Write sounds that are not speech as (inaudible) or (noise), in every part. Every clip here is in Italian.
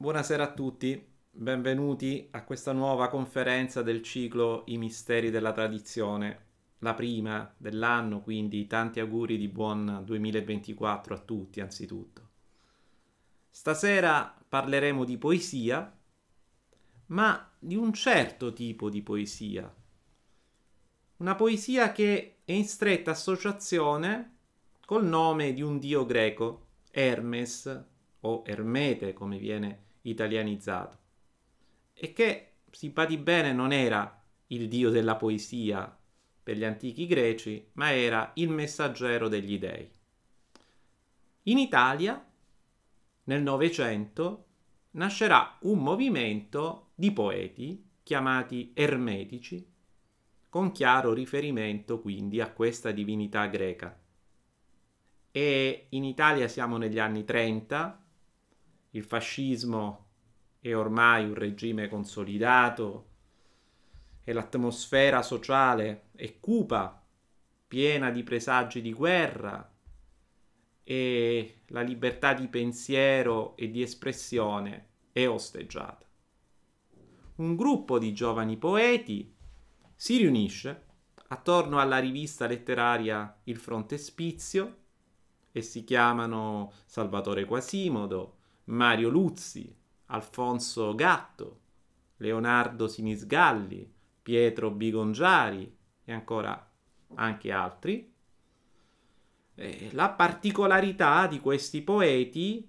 Buonasera a tutti, benvenuti a questa nuova conferenza del ciclo I misteri della tradizione, la prima dell'anno, quindi tanti auguri di buon 2024 a tutti anzitutto. Stasera parleremo di poesia, ma di un certo tipo di poesia. Una poesia che è in stretta associazione col nome di un dio greco, Hermes o Ermete come viene chiamato italianizzato e che, si badì bene, non era il dio della poesia per gli antichi greci, ma era il messaggero degli dei. In Italia, nel Novecento, nascerà un movimento di poeti chiamati ermetici, con chiaro riferimento quindi a questa divinità greca. E in Italia siamo negli anni 30, il fascismo è ormai un regime consolidato e l'atmosfera sociale è cupa, piena di presagi di guerra e la libertà di pensiero e di espressione è osteggiata. Un gruppo di giovani poeti si riunisce attorno alla rivista letteraria Il Frontespizio e si chiamano Salvatore Quasimodo, Mario Luzzi, Alfonso Gatto, Leonardo Sinisgalli, Pietro Bigongiari e ancora anche altri. E la particolarità di questi poeti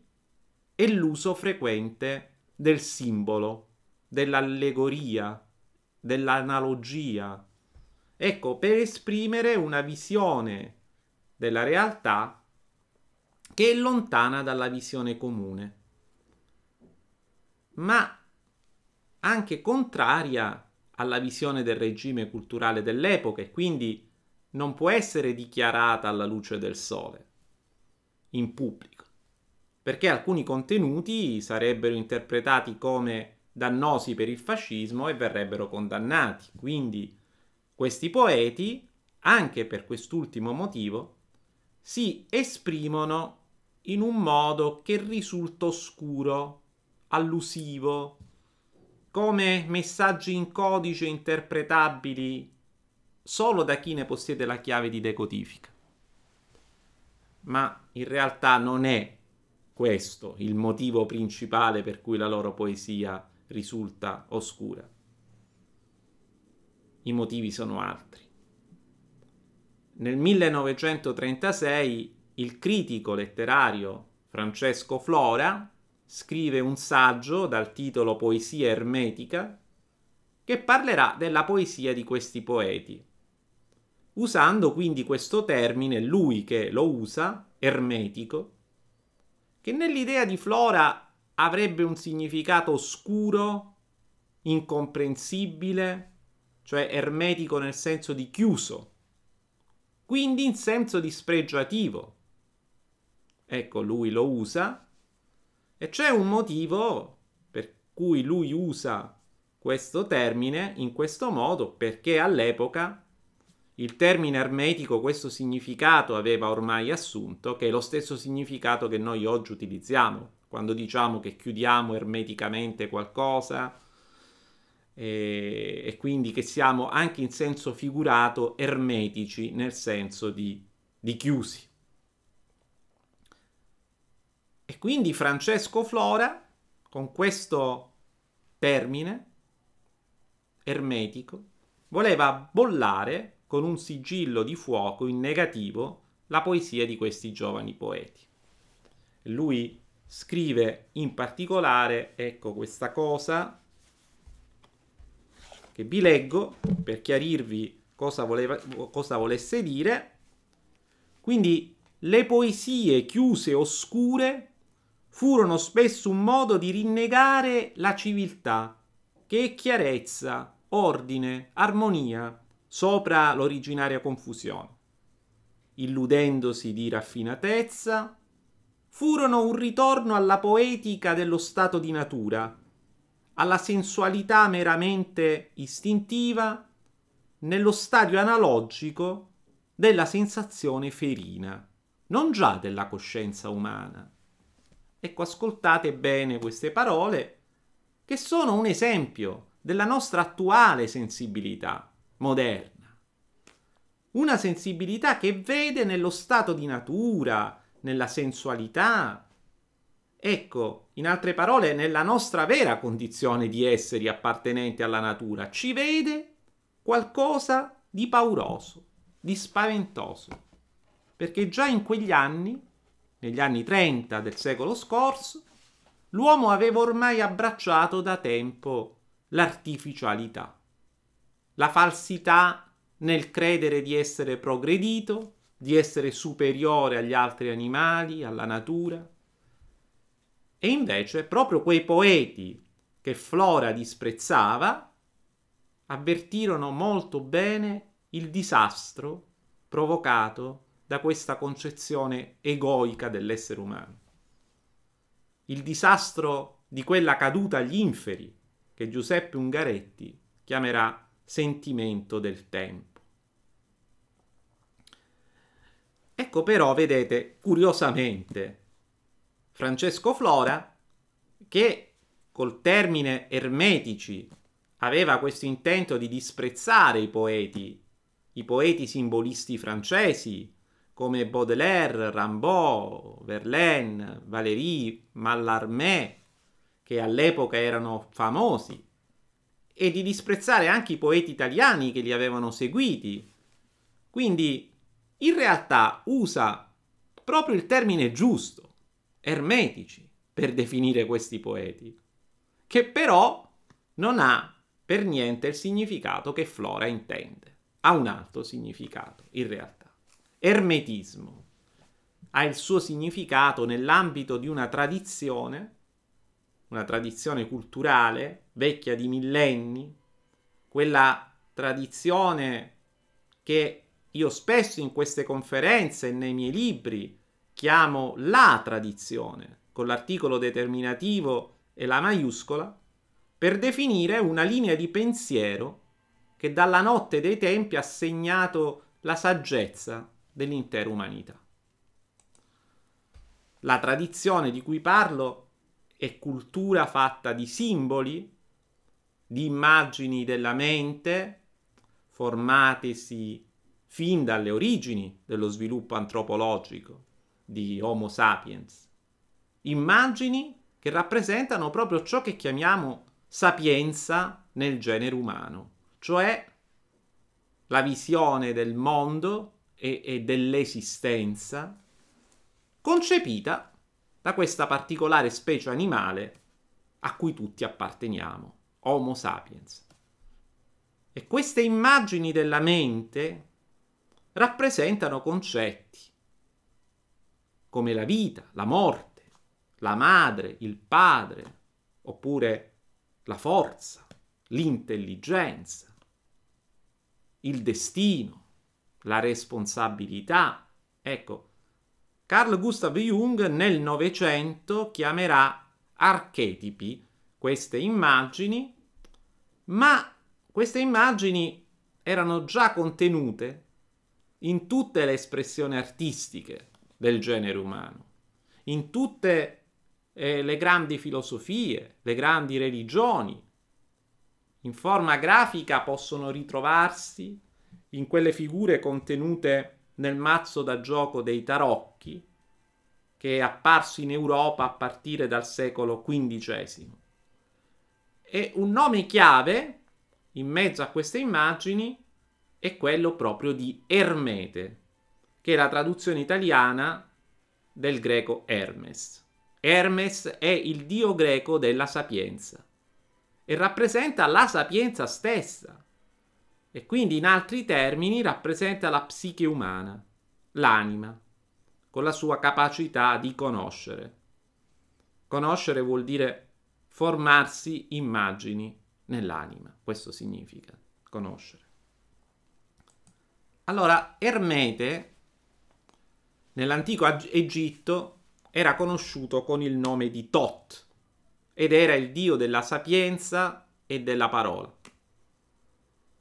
è l'uso frequente del simbolo, dell'allegoria, dell'analogia. Ecco, per esprimere una visione della realtà che è lontana dalla visione comune ma anche contraria alla visione del regime culturale dell'epoca e quindi non può essere dichiarata alla luce del sole, in pubblico, perché alcuni contenuti sarebbero interpretati come dannosi per il fascismo e verrebbero condannati. Quindi questi poeti, anche per quest'ultimo motivo, si esprimono in un modo che risulta oscuro allusivo, come messaggi in codice interpretabili solo da chi ne possiede la chiave di decodifica. Ma in realtà non è questo il motivo principale per cui la loro poesia risulta oscura. I motivi sono altri. Nel 1936 il critico letterario Francesco Flora scrive un saggio dal titolo Poesia ermetica che parlerà della poesia di questi poeti. Usando quindi questo termine, lui che lo usa, ermetico, che nell'idea di Flora avrebbe un significato oscuro, incomprensibile, cioè ermetico nel senso di chiuso, quindi in senso dispregiativo. Ecco, lui lo usa e c'è un motivo per cui lui usa questo termine in questo modo, perché all'epoca il termine ermetico questo significato aveva ormai assunto, che è lo stesso significato che noi oggi utilizziamo quando diciamo che chiudiamo ermeticamente qualcosa e, e, quindi che siamo anche in senso figurato ermetici nel senso di, di chiusi. E quindi Francesco Flora, con questo termine ermetico, voleva bollare con un sigillo di fuoco in negativo la poesia di questi giovani poeti. Lui scrive in particolare, ecco questa cosa, che vi leggo per chiarirvi cosa, voleva, cosa volesse dire. Quindi le poesie chiuse oscure furono spesso un modo di rinnegare la civiltà, che è chiarezza, ordine, armonia, sopra l'originaria confusione. Illudendosi di raffinatezza, furono un ritorno alla poetica dello stato di natura, alla sensualità meramente istintiva, nello stadio analogico della sensazione ferina, non già della coscienza umana. Ecco, ascoltate bene queste parole che sono un esempio della nostra attuale sensibilità moderna. Una sensibilità che vede nello stato di natura, nella sensualità, ecco, in altre parole, nella nostra vera condizione di esseri appartenenti alla natura, ci vede qualcosa di pauroso, di spaventoso, perché già in quegli anni negli anni 30 del secolo scorso, l'uomo aveva ormai abbracciato da tempo l'artificialità, la falsità nel credere di essere progredito, di essere superiore agli altri animali, alla natura. E invece proprio quei poeti che Flora disprezzava avvertirono molto bene il disastro provocato da questa concezione egoica dell'essere umano. Il disastro di quella caduta agli inferi che Giuseppe Ungaretti chiamerà sentimento del tempo. Ecco però, vedete, curiosamente, Francesco Flora, che col termine ermetici aveva questo intento di disprezzare i poeti, i poeti simbolisti francesi, come Baudelaire, Rimbaud, Verlaine, Valéry, Mallarmé, che all'epoca erano famosi, e di disprezzare anche i poeti italiani che li avevano seguiti. Quindi, in realtà, usa proprio il termine giusto, ermetici, per definire questi poeti, che però non ha per niente il significato che Flora intende, ha un altro significato in realtà. Ermetismo ha il suo significato nell'ambito di una tradizione, una tradizione culturale vecchia di millenni, quella tradizione che io spesso in queste conferenze e nei miei libri chiamo la tradizione, con l'articolo determinativo e la maiuscola, per definire una linea di pensiero che dalla notte dei tempi ha segnato la saggezza dell'intera umanità. La tradizione di cui parlo è cultura fatta di simboli, di immagini della mente, formatesi fin dalle origini dello sviluppo antropologico di Homo sapiens. Immagini che rappresentano proprio ciò che chiamiamo sapienza nel genere umano, cioè la visione del mondo e, e dell'esistenza concepita da questa particolare specie animale a cui tutti apparteniamo, Homo sapiens. E queste immagini della mente rappresentano concetti come la vita, la morte, la madre, il padre, oppure la forza, l'intelligenza, il destino, la responsabilità. Ecco, Carl Gustav Jung nel Novecento chiamerà archetipi queste immagini, ma queste immagini erano già contenute in tutte le espressioni artistiche del genere umano, in tutte eh, le grandi filosofie, le grandi religioni. In forma grafica possono ritrovarsi in quelle figure contenute nel mazzo da gioco dei tarocchi, che è apparso in Europa a partire dal secolo XV. E un nome chiave in mezzo a queste immagini è quello proprio di Ermete, che è la traduzione italiana del greco Hermes. Hermes è il dio greco della sapienza e rappresenta la sapienza stessa e quindi in altri termini rappresenta la psiche umana, l'anima, con la sua capacità di conoscere. Conoscere vuol dire formarsi immagini nell'anima, questo significa conoscere. Allora, Ermete nell'antico Egitto era conosciuto con il nome di Tot ed era il dio della sapienza e della parola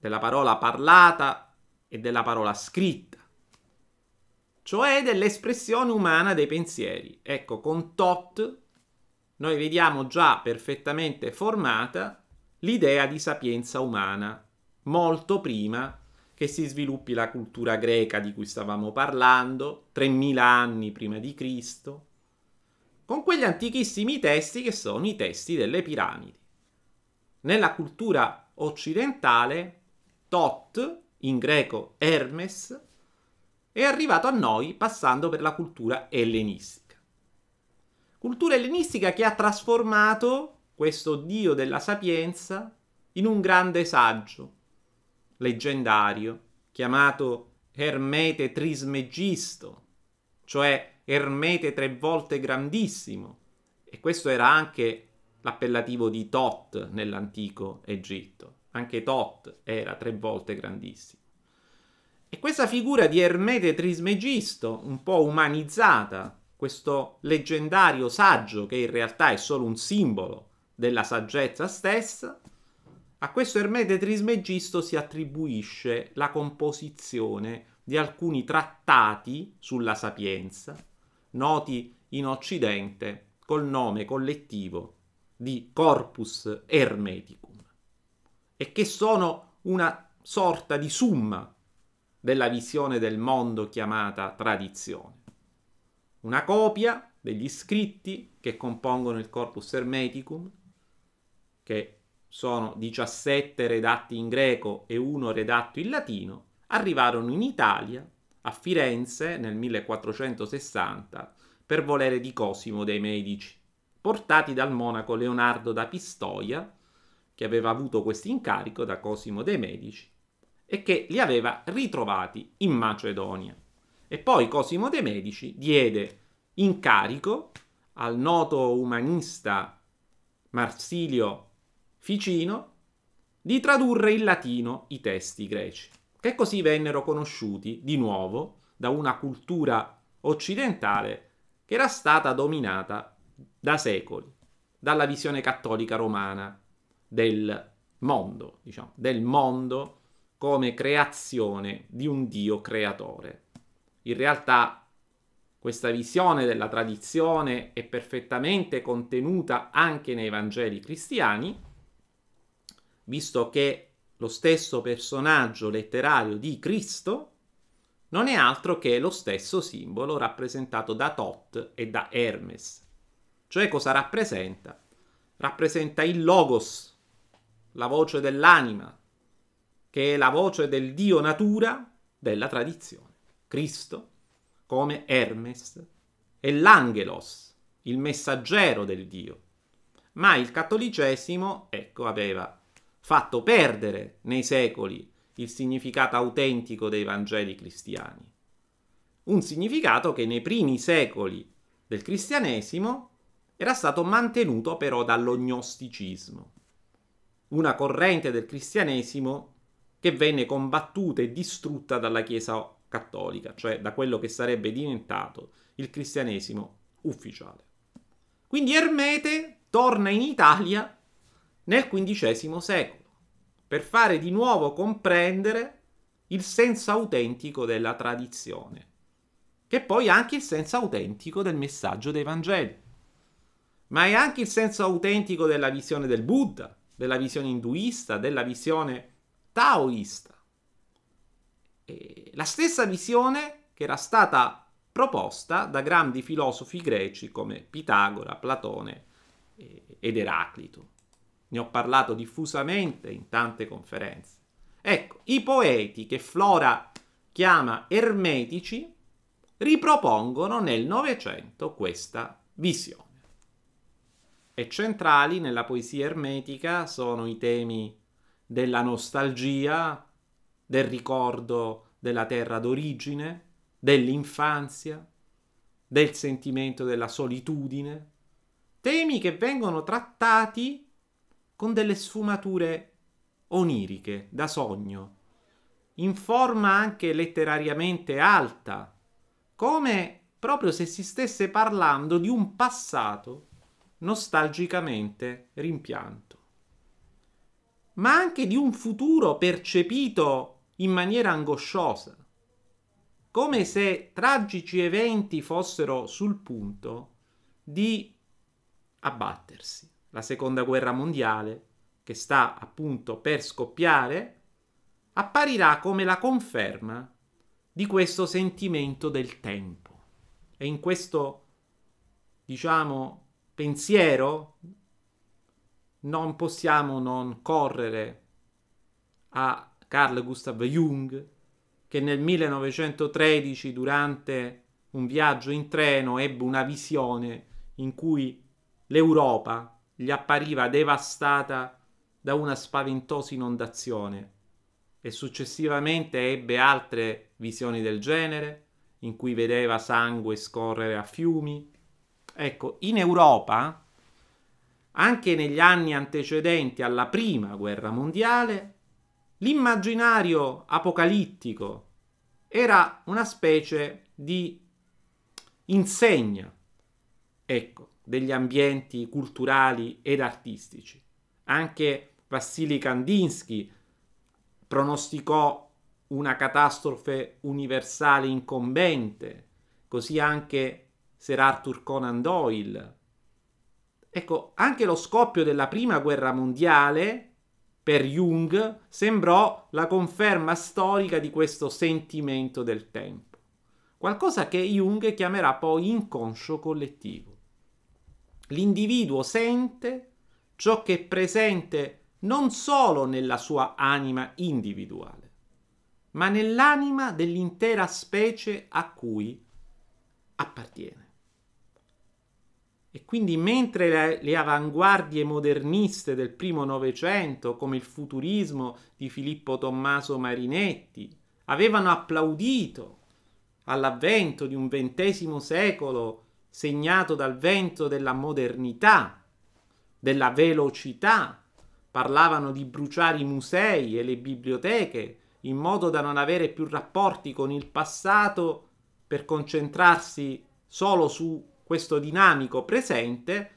della parola parlata e della parola scritta, cioè dell'espressione umana dei pensieri. Ecco, con tot noi vediamo già perfettamente formata l'idea di sapienza umana, molto prima che si sviluppi la cultura greca di cui stavamo parlando, 3000 anni prima di Cristo, con quegli antichissimi testi che sono i testi delle piramidi. Nella cultura occidentale Tot, in greco Hermes, è arrivato a noi passando per la cultura ellenistica. Cultura ellenistica che ha trasformato questo dio della sapienza in un grande saggio leggendario chiamato Ermete Trismegisto, cioè Ermete tre volte grandissimo, e questo era anche l'appellativo di Tot nell'antico Egitto. Anche Tot era tre volte grandissimo. E questa figura di Ermete Trismegisto, un po' umanizzata, questo leggendario saggio che in realtà è solo un simbolo della saggezza stessa, a questo Ermete Trismegisto si attribuisce la composizione di alcuni trattati sulla sapienza, noti in Occidente col nome collettivo di Corpus Ermeticum e che sono una sorta di summa della visione del mondo chiamata tradizione. Una copia degli scritti che compongono il corpus hermeticum, che sono 17 redatti in greco e uno redatto in latino, arrivarono in Italia, a Firenze, nel 1460, per volere di Cosimo dei Medici, portati dal monaco Leonardo da Pistoia, che aveva avuto questo incarico da Cosimo dei Medici e che li aveva ritrovati in Macedonia. E poi Cosimo dei Medici diede incarico al noto umanista Marsilio Ficino di tradurre in latino i testi greci, che così vennero conosciuti di nuovo da una cultura occidentale che era stata dominata da secoli dalla visione cattolica romana del mondo, diciamo, del mondo come creazione di un Dio creatore. In realtà questa visione della tradizione è perfettamente contenuta anche nei Vangeli cristiani, visto che lo stesso personaggio letterario di Cristo non è altro che lo stesso simbolo rappresentato da Tot e da Hermes. Cioè cosa rappresenta? Rappresenta il logos la voce dell'anima, che è la voce del Dio natura della tradizione. Cristo, come Hermes, è l'angelos, il messaggero del Dio. Ma il cattolicesimo, ecco, aveva fatto perdere nei secoli il significato autentico dei Vangeli cristiani. Un significato che nei primi secoli del cristianesimo era stato mantenuto però dall'ognosticismo una corrente del cristianesimo che venne combattuta e distrutta dalla Chiesa cattolica, cioè da quello che sarebbe diventato il cristianesimo ufficiale. Quindi Ermete torna in Italia nel XV secolo per fare di nuovo comprendere il senso autentico della tradizione, che poi è anche il senso autentico del messaggio dei Vangeli, ma è anche il senso autentico della visione del Buddha, della visione induista, della visione taoista. E la stessa visione che era stata proposta da grandi filosofi greci come Pitagora, Platone ed Eraclito. Ne ho parlato diffusamente in tante conferenze. Ecco, i poeti che Flora chiama ermetici ripropongono nel Novecento questa visione e centrali nella poesia ermetica sono i temi della nostalgia, del ricordo della terra d'origine, dell'infanzia, del sentimento della solitudine, temi che vengono trattati con delle sfumature oniriche, da sogno, in forma anche letterariamente alta, come proprio se si stesse parlando di un passato nostalgicamente rimpianto, ma anche di un futuro percepito in maniera angosciosa, come se tragici eventi fossero sul punto di abbattersi. La seconda guerra mondiale, che sta appunto per scoppiare, apparirà come la conferma di questo sentimento del tempo. E in questo, diciamo, pensiero, non possiamo non correre a Carl Gustav Jung, che nel 1913, durante un viaggio in treno, ebbe una visione in cui l'Europa gli appariva devastata da una spaventosa inondazione e successivamente ebbe altre visioni del genere, in cui vedeva sangue scorrere a fiumi, Ecco, in Europa, anche negli anni antecedenti alla prima guerra mondiale, l'immaginario apocalittico era una specie di insegna, ecco, degli ambienti culturali ed artistici. Anche Vassili Kandinsky pronosticò una catastrofe universale incombente, così anche Sir Arthur Conan Doyle. Ecco, anche lo scoppio della prima guerra mondiale per Jung sembrò la conferma storica di questo sentimento del tempo, qualcosa che Jung chiamerà poi inconscio collettivo. L'individuo sente ciò che è presente non solo nella sua anima individuale, ma nell'anima dell'intera specie a cui appartiene. E quindi mentre le, le avanguardie moderniste del primo Novecento, come il futurismo di Filippo Tommaso Marinetti, avevano applaudito all'avvento di un ventesimo secolo segnato dal vento della modernità, della velocità, parlavano di bruciare i musei e le biblioteche in modo da non avere più rapporti con il passato per concentrarsi solo su questo dinamico presente,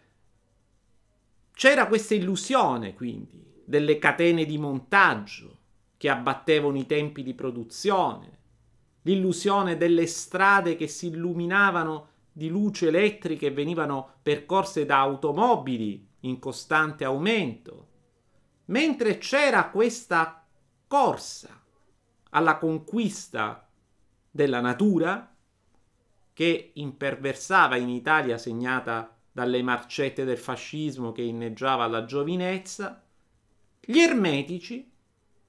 c'era questa illusione quindi delle catene di montaggio che abbattevano i tempi di produzione, l'illusione delle strade che si illuminavano di luce elettrica e venivano percorse da automobili in costante aumento, mentre c'era questa corsa alla conquista della natura, che imperversava in Italia segnata dalle marcette del fascismo che inneggiava la giovinezza, gli ermetici,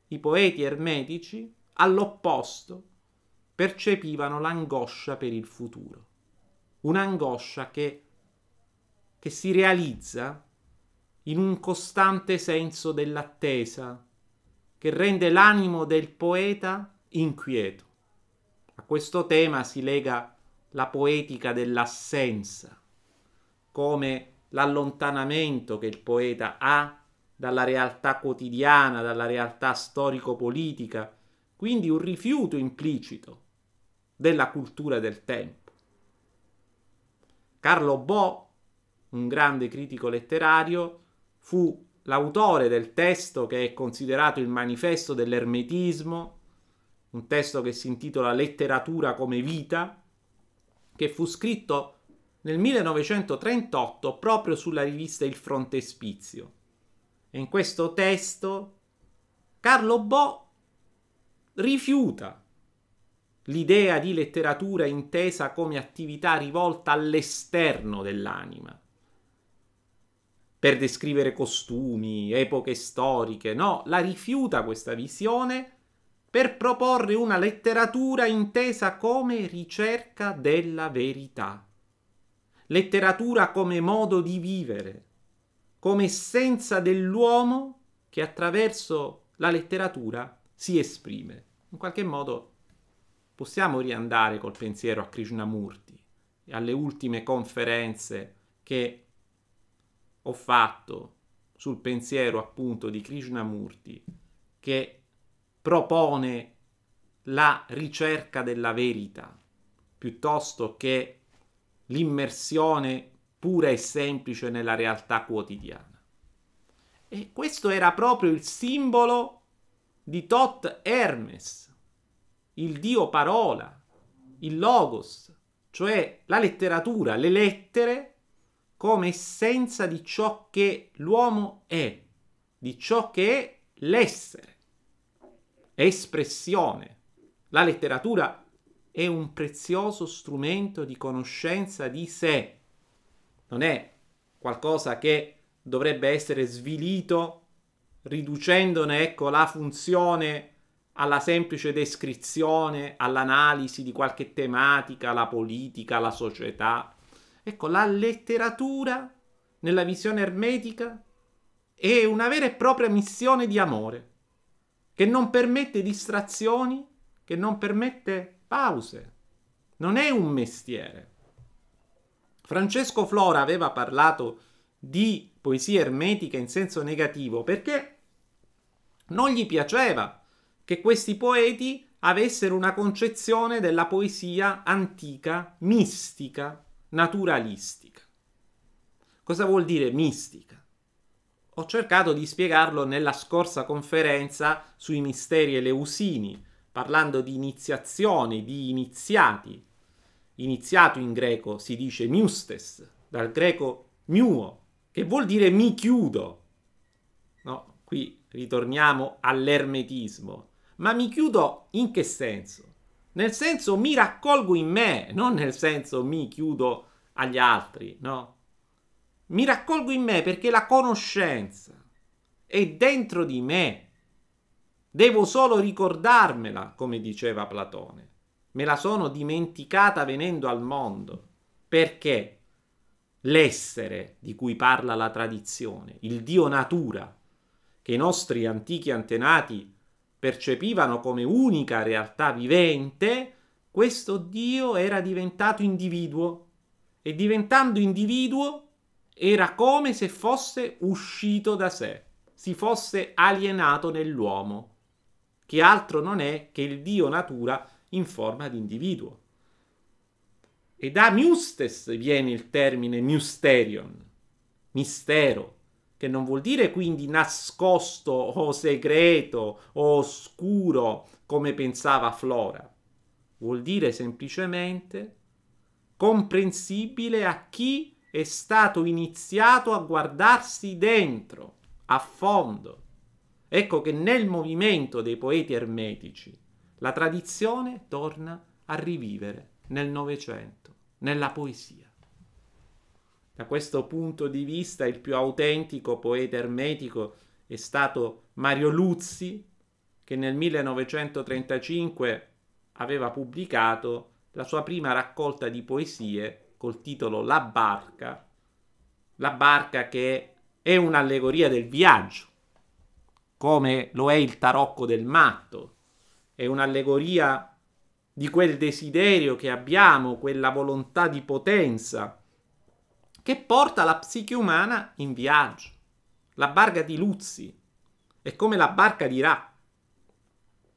i poeti ermetici, all'opposto, percepivano l'angoscia per il futuro, un'angoscia che, che si realizza in un costante senso dell'attesa, che rende l'animo del poeta inquieto. A questo tema si lega la poetica dell'assenza, come l'allontanamento che il poeta ha dalla realtà quotidiana, dalla realtà storico-politica, quindi un rifiuto implicito della cultura del tempo. Carlo Bo, un grande critico letterario, fu l'autore del testo che è considerato il manifesto dell'ermetismo, un testo che si intitola Letteratura come vita, che fu scritto nel 1938 proprio sulla rivista Il Frontespizio. E in questo testo Carlo Bo rifiuta l'idea di letteratura intesa come attività rivolta all'esterno dell'anima, per descrivere costumi, epoche storiche, no, la rifiuta questa visione per proporre una letteratura intesa come ricerca della verità, letteratura come modo di vivere, come essenza dell'uomo che attraverso la letteratura si esprime. In qualche modo possiamo riandare col pensiero a Krishnamurti, e alle ultime conferenze che ho fatto sul pensiero appunto di Krishnamurti, che propone la ricerca della verità piuttosto che l'immersione pura e semplice nella realtà quotidiana. E questo era proprio il simbolo di Tot Hermes, il dio parola, il logos, cioè la letteratura, le lettere come essenza di ciò che l'uomo è, di ciò che è l'essere espressione. La letteratura è un prezioso strumento di conoscenza di sé, non è qualcosa che dovrebbe essere svilito riducendone ecco, la funzione alla semplice descrizione, all'analisi di qualche tematica, la politica, la società. Ecco, la letteratura nella visione ermetica è una vera e propria missione di amore che non permette distrazioni, che non permette pause. Non è un mestiere. Francesco Flora aveva parlato di poesia ermetica in senso negativo perché non gli piaceva che questi poeti avessero una concezione della poesia antica, mistica, naturalistica. Cosa vuol dire mistica? Ho cercato di spiegarlo nella scorsa conferenza sui misteri eleusini, parlando di iniziazione, di iniziati. Iniziato in greco si dice miustes, dal greco miuo, che vuol dire mi chiudo. No, qui ritorniamo all'ermetismo. Ma mi chiudo in che senso? Nel senso mi raccolgo in me, non nel senso mi chiudo agli altri, no? Mi raccolgo in me perché la conoscenza è dentro di me. Devo solo ricordarmela, come diceva Platone. Me la sono dimenticata venendo al mondo. Perché l'essere di cui parla la tradizione, il Dio natura, che i nostri antichi antenati percepivano come unica realtà vivente, questo Dio era diventato individuo e diventando individuo era come se fosse uscito da sé, si fosse alienato nell'uomo, che altro non è che il Dio natura in forma di individuo. E da miustes viene il termine mysterion, mistero, che non vuol dire quindi nascosto o segreto o oscuro come pensava Flora, vuol dire semplicemente comprensibile a chi è stato iniziato a guardarsi dentro, a fondo. Ecco che nel movimento dei poeti ermetici la tradizione torna a rivivere nel Novecento, nella poesia. Da questo punto di vista il più autentico poeta ermetico è stato Mario Luzzi, che nel 1935 aveva pubblicato la sua prima raccolta di poesie col titolo La barca, la barca che è un'allegoria del viaggio, come lo è il tarocco del matto, è un'allegoria di quel desiderio che abbiamo, quella volontà di potenza che porta la psiche umana in viaggio. La barca di Luzzi è come la barca di Ra.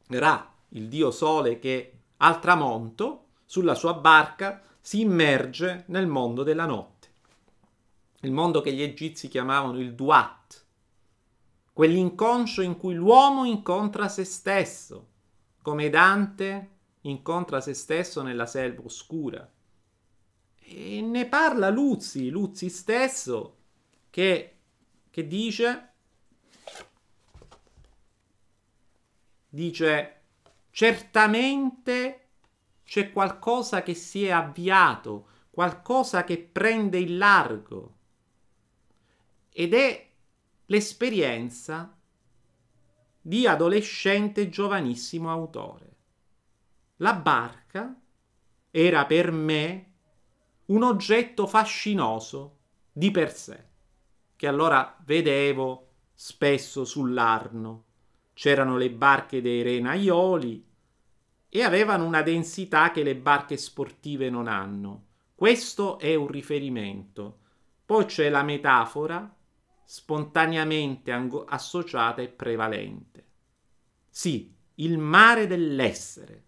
Ra, il dio sole che al tramonto, sulla sua barca, si immerge nel mondo della notte, il mondo che gli egizi chiamavano il duat, quell'inconscio in cui l'uomo incontra se stesso, come Dante incontra se stesso nella selva oscura. E ne parla Luzzi, Luzzi stesso, che, che dice, dice, certamente c'è qualcosa che si è avviato, qualcosa che prende il largo. Ed è l'esperienza di adolescente giovanissimo autore. La barca era per me un oggetto fascinoso di per sé, che allora vedevo spesso sull'Arno. C'erano le barche dei renaioli, e avevano una densità che le barche sportive non hanno. Questo è un riferimento. Poi c'è la metafora spontaneamente ang- associata e prevalente. Sì, il mare dell'essere.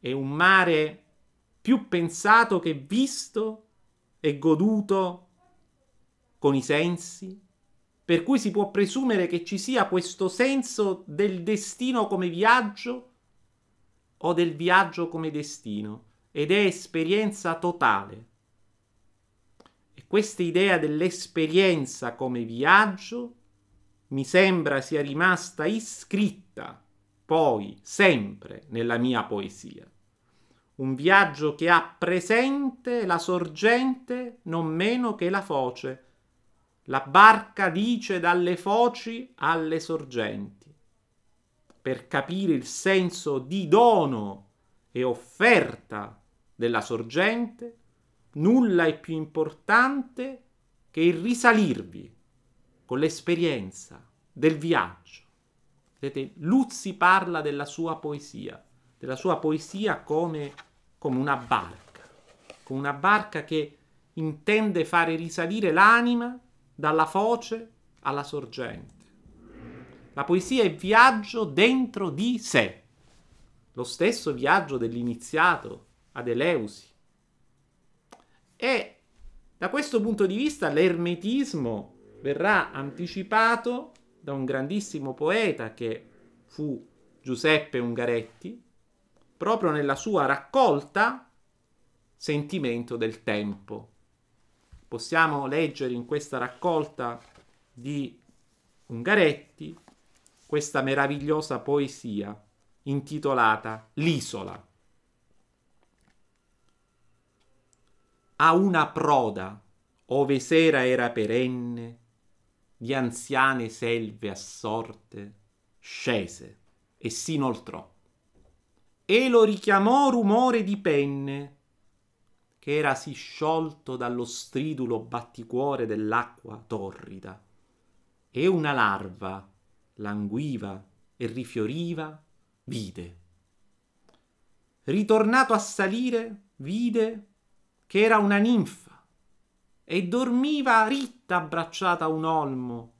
È un mare più pensato che visto e goduto con i sensi, per cui si può presumere che ci sia questo senso del destino come viaggio o del viaggio come destino ed è esperienza totale. E questa idea dell'esperienza come viaggio mi sembra sia rimasta iscritta poi sempre nella mia poesia. Un viaggio che ha presente la sorgente non meno che la foce. La barca dice dalle foci alle sorgenti per capire il senso di dono e offerta della sorgente, nulla è più importante che il risalirvi con l'esperienza del viaggio. Vedete, Luzzi parla della sua poesia, della sua poesia come, come una barca, come una barca che intende fare risalire l'anima dalla foce alla sorgente. La poesia è viaggio dentro di sé, lo stesso viaggio dell'iniziato ad Eleusi. E da questo punto di vista l'ermetismo verrà anticipato da un grandissimo poeta che fu Giuseppe Ungaretti, proprio nella sua raccolta Sentimento del tempo. Possiamo leggere in questa raccolta di Ungaretti questa meravigliosa poesia intitolata L'isola. A una proda, ove sera era perenne, di anziane selve assorte, scese e si inoltrò. E lo richiamò rumore di penne, che era si sciolto dallo stridulo batticuore dell'acqua torrida. E una larva, languiva e rifioriva, vide. Ritornato a salire, vide che era una ninfa e dormiva ritta abbracciata a un olmo.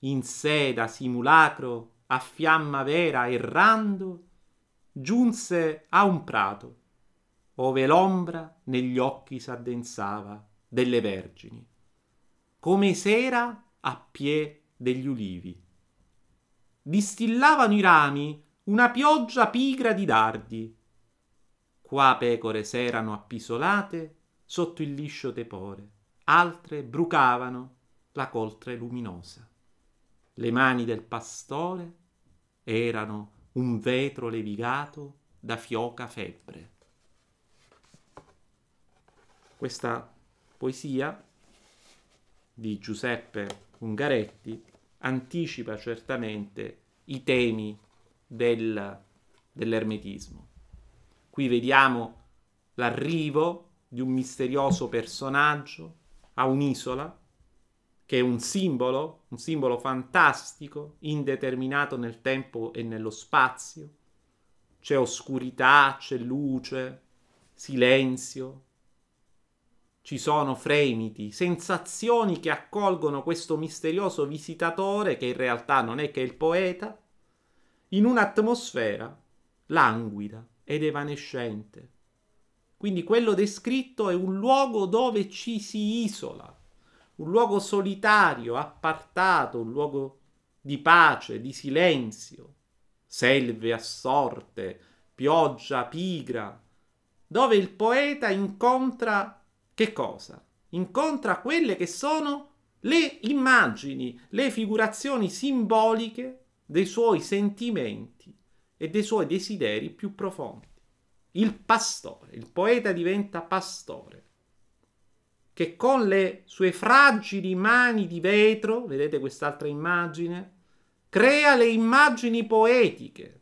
In seda simulacro, a fiamma vera errando, giunse a un prato, ove l'ombra negli occhi s'addensava delle vergini, come sera a pie degli ulivi distillavano i rami una pioggia pigra di dardi. Qua pecore s'erano appisolate sotto il liscio tepore, altre brucavano la coltre luminosa. Le mani del pastore erano un vetro levigato da fioca febbre. Questa poesia di Giuseppe Ungaretti anticipa certamente i temi del, dell'ermetismo. Qui vediamo l'arrivo di un misterioso personaggio a un'isola che è un simbolo, un simbolo fantastico, indeterminato nel tempo e nello spazio. C'è oscurità, c'è luce, silenzio, ci sono fremiti, sensazioni che accolgono questo misterioso visitatore che in realtà non è che il poeta, in un'atmosfera languida ed evanescente. Quindi quello descritto è un luogo dove ci si isola, un luogo solitario, appartato, un luogo di pace, di silenzio, selve assorte, pioggia pigra, dove il poeta incontra che cosa? Incontra quelle che sono le immagini, le figurazioni simboliche dei suoi sentimenti e dei suoi desideri più profondi. Il pastore, il poeta diventa pastore, che con le sue fragili mani di vetro, vedete quest'altra immagine, crea le immagini poetiche,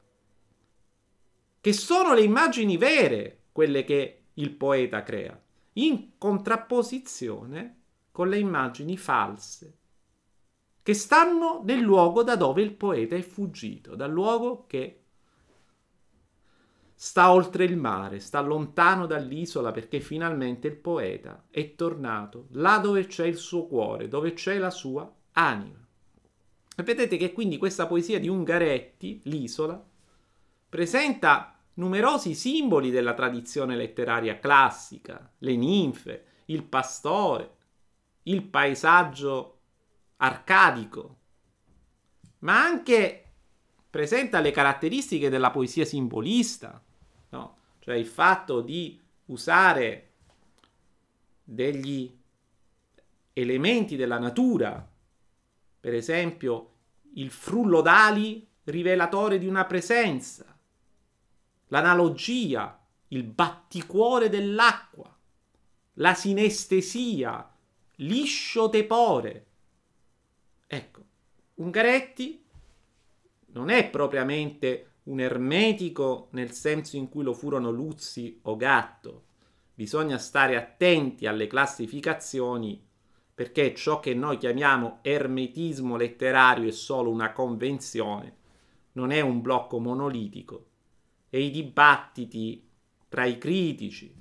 che sono le immagini vere, quelle che il poeta crea in contrapposizione con le immagini false che stanno nel luogo da dove il poeta è fuggito, dal luogo che sta oltre il mare, sta lontano dall'isola perché finalmente il poeta è tornato là dove c'è il suo cuore, dove c'è la sua anima. E vedete che quindi questa poesia di Ungaretti, l'isola, presenta numerosi simboli della tradizione letteraria classica, le ninfe, il pastore, il paesaggio arcadico, ma anche presenta le caratteristiche della poesia simbolista, no? cioè il fatto di usare degli elementi della natura, per esempio il frullo d'ali rivelatore di una presenza, l'analogia, il batticuore dell'acqua, la sinestesia, liscio tepore. Ecco, Ungaretti non è propriamente un ermetico nel senso in cui lo furono Luzzi o Gatto. Bisogna stare attenti alle classificazioni perché ciò che noi chiamiamo ermetismo letterario è solo una convenzione, non è un blocco monolitico e i dibattiti tra i critici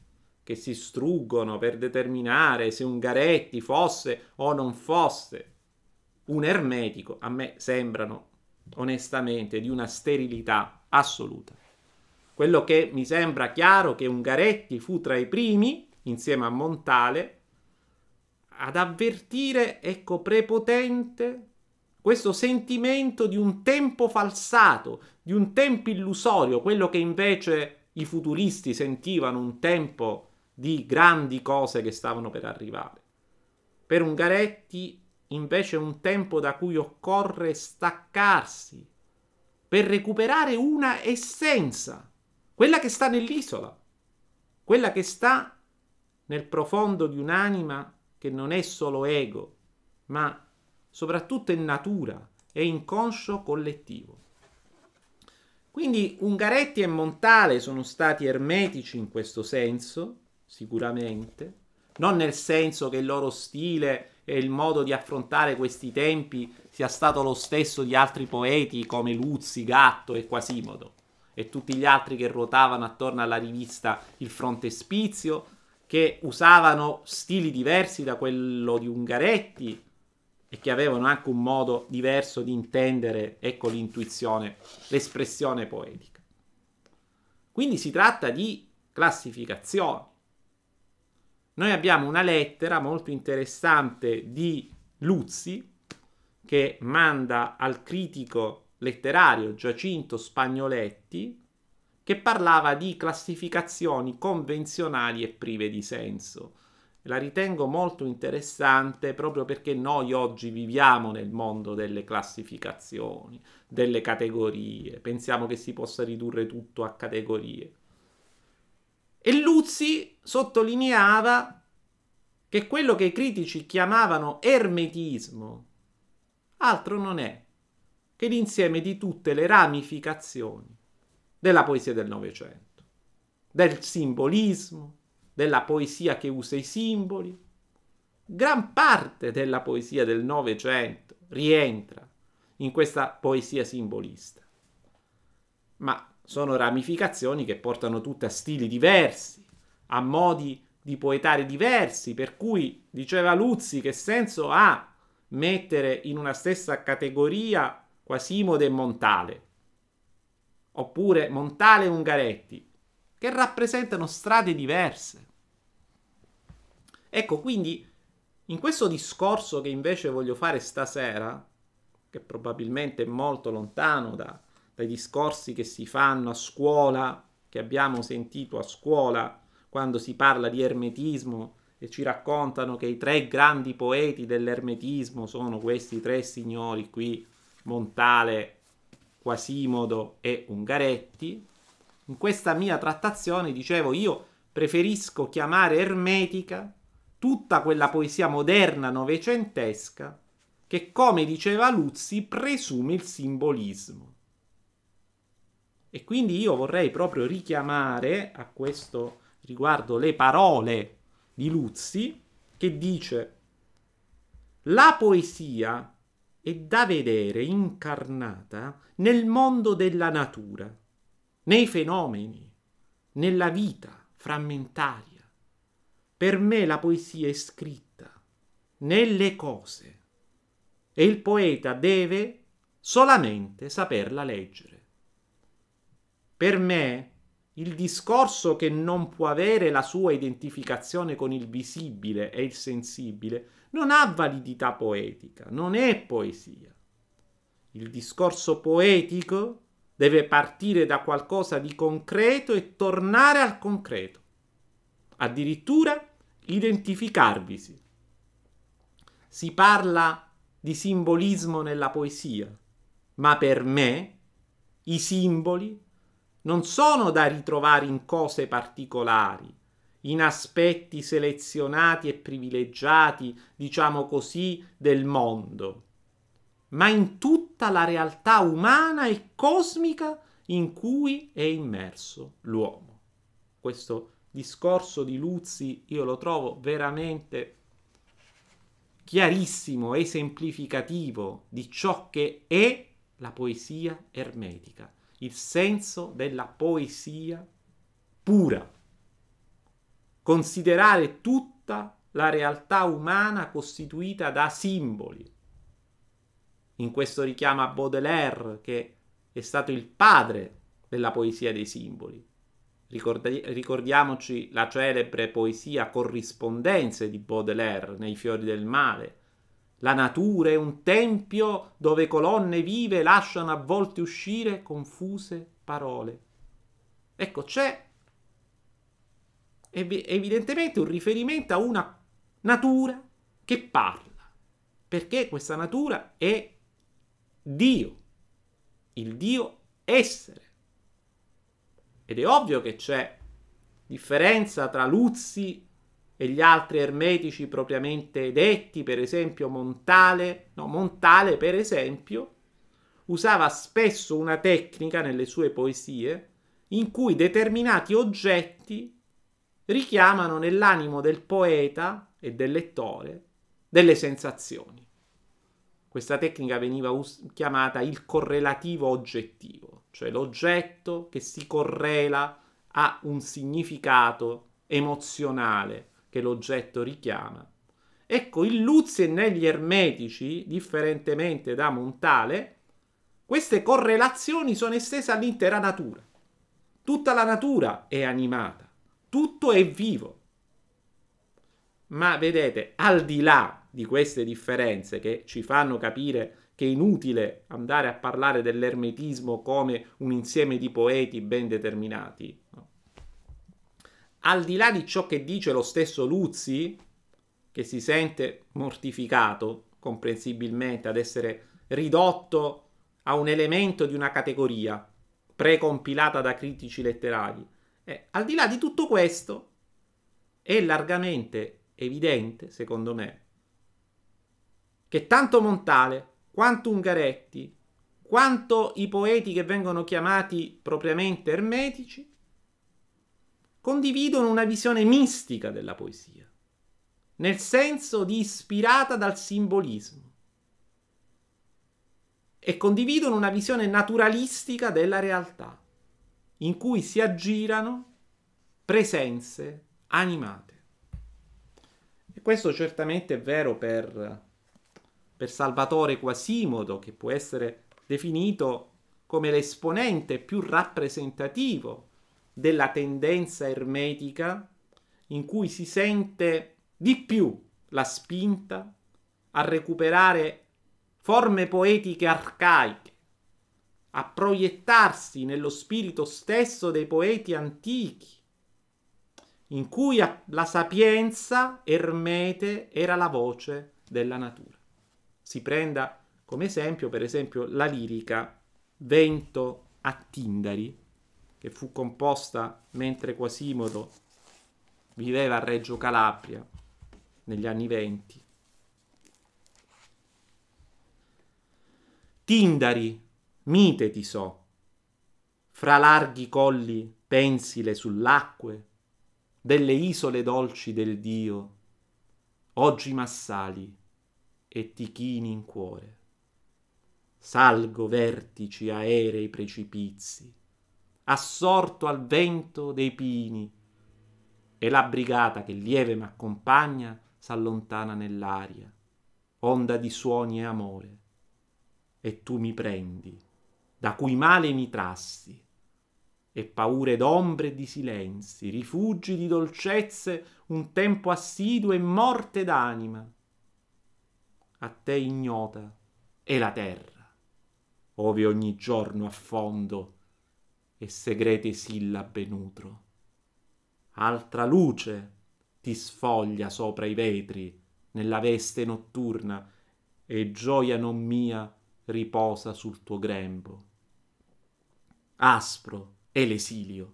che si struggono per determinare se Ungaretti fosse o non fosse un ermetico, a me sembrano onestamente di una sterilità assoluta. Quello che mi sembra chiaro è che Ungaretti fu tra i primi, insieme a Montale, ad avvertire, ecco, prepotente questo sentimento di un tempo falsato, di un tempo illusorio, quello che invece i futuristi sentivano un tempo di grandi cose che stavano per arrivare. Per Ungaretti invece è un tempo da cui occorre staccarsi per recuperare una essenza, quella che sta nell'isola, quella che sta nel profondo di un'anima che non è solo ego, ma soprattutto in natura e inconscio collettivo. Quindi Ungaretti e Montale sono stati ermetici in questo senso, sicuramente, non nel senso che il loro stile e il modo di affrontare questi tempi sia stato lo stesso di altri poeti come Luzzi, Gatto e Quasimodo e tutti gli altri che ruotavano attorno alla rivista Il Frontespizio, che usavano stili diversi da quello di Ungaretti e che avevano anche un modo diverso di intendere, ecco l'intuizione, l'espressione poetica. Quindi si tratta di classificazioni. Noi abbiamo una lettera molto interessante di Luzzi che manda al critico letterario Giacinto Spagnoletti che parlava di classificazioni convenzionali e prive di senso la ritengo molto interessante proprio perché noi oggi viviamo nel mondo delle classificazioni, delle categorie, pensiamo che si possa ridurre tutto a categorie. E Luzzi sottolineava che quello che i critici chiamavano ermetismo altro non è che l'insieme di tutte le ramificazioni della poesia del Novecento, del simbolismo, della poesia che usa i simboli. Gran parte della poesia del Novecento rientra in questa poesia simbolista, ma sono ramificazioni che portano tutte a stili diversi, a modi di poetare diversi, per cui diceva Luzzi che senso ha mettere in una stessa categoria Quasimodo e Montale, oppure Montale e Ungaretti, che rappresentano strade diverse. Ecco, quindi in questo discorso che invece voglio fare stasera, che probabilmente è molto lontano da, dai discorsi che si fanno a scuola, che abbiamo sentito a scuola quando si parla di ermetismo e ci raccontano che i tre grandi poeti dell'ermetismo sono questi tre signori qui, Montale, Quasimodo e Ungaretti, in questa mia trattazione dicevo io preferisco chiamare ermetica tutta quella poesia moderna novecentesca che, come diceva Luzzi, presume il simbolismo. E quindi io vorrei proprio richiamare a questo riguardo le parole di Luzzi che dice la poesia è da vedere incarnata nel mondo della natura nei fenomeni, nella vita frammentaria. Per me la poesia è scritta nelle cose e il poeta deve solamente saperla leggere. Per me il discorso che non può avere la sua identificazione con il visibile e il sensibile non ha validità poetica, non è poesia. Il discorso poetico deve partire da qualcosa di concreto e tornare al concreto, addirittura identificarvisi. Si parla di simbolismo nella poesia, ma per me i simboli non sono da ritrovare in cose particolari, in aspetti selezionati e privilegiati, diciamo così, del mondo ma in tutta la realtà umana e cosmica in cui è immerso l'uomo. Questo discorso di Luzzi io lo trovo veramente chiarissimo, esemplificativo di ciò che è la poesia ermetica, il senso della poesia pura. Considerare tutta la realtà umana costituita da simboli, in questo richiama Baudelaire, che è stato il padre della poesia dei simboli. Ricordiamoci la celebre poesia Corrispondenze di Baudelaire nei Fiori del Male. La natura è un tempio dove colonne vive lasciano a volte uscire confuse parole. Ecco, c'è evidentemente un riferimento a una natura che parla, perché questa natura è Dio, il Dio essere. Ed è ovvio che c'è differenza tra Luzzi e gli altri ermetici propriamente detti, per esempio Montale, no, Montale per esempio usava spesso una tecnica nelle sue poesie in cui determinati oggetti richiamano nell'animo del poeta e del lettore delle sensazioni. Questa tecnica veniva us- chiamata il correlativo oggettivo, cioè l'oggetto che si correla a un significato emozionale che l'oggetto richiama. Ecco, il Luzzi negli ermetici, differentemente da Montale, queste correlazioni sono estese all'intera natura. Tutta la natura è animata, tutto è vivo. Ma vedete, al di là di queste differenze che ci fanno capire che è inutile andare a parlare dell'ermetismo come un insieme di poeti ben determinati. No? Al di là di ciò che dice lo stesso Luzzi, che si sente mortificato comprensibilmente ad essere ridotto a un elemento di una categoria precompilata da critici letterari, eh, al di là di tutto questo, è largamente evidente, secondo me, che tanto Montale quanto Ungaretti quanto i poeti che vengono chiamati propriamente ermetici condividono una visione mistica della poesia, nel senso di ispirata dal simbolismo e condividono una visione naturalistica della realtà, in cui si aggirano presenze animate. E questo certamente è vero per per Salvatore Quasimodo, che può essere definito come l'esponente più rappresentativo della tendenza ermetica in cui si sente di più la spinta a recuperare forme poetiche arcaiche, a proiettarsi nello spirito stesso dei poeti antichi, in cui la sapienza ermete era la voce della natura si prenda come esempio, per esempio, la lirica Vento a Tindari, che fu composta mentre Quasimodo viveva a Reggio Calabria negli anni venti. Tindari, mite ti so, fra larghi colli pensile sull'acque, delle isole dolci del Dio, oggi massali e ti chini in cuore. Salgo vertici aerei precipizi, assorto al vento dei pini, e la brigata che lieve m'accompagna s'allontana nell'aria, onda di suoni e amore. E tu mi prendi, da cui male mi trassi, e paure d'ombre e di silenzi, rifugi di dolcezze, un tempo assiduo e morte d'anima a te ignota, è la terra, ove ogni giorno affondo e segrete sillabe nutro. Altra luce ti sfoglia sopra i vetri nella veste notturna e gioia non mia riposa sul tuo grembo. Aspro è l'esilio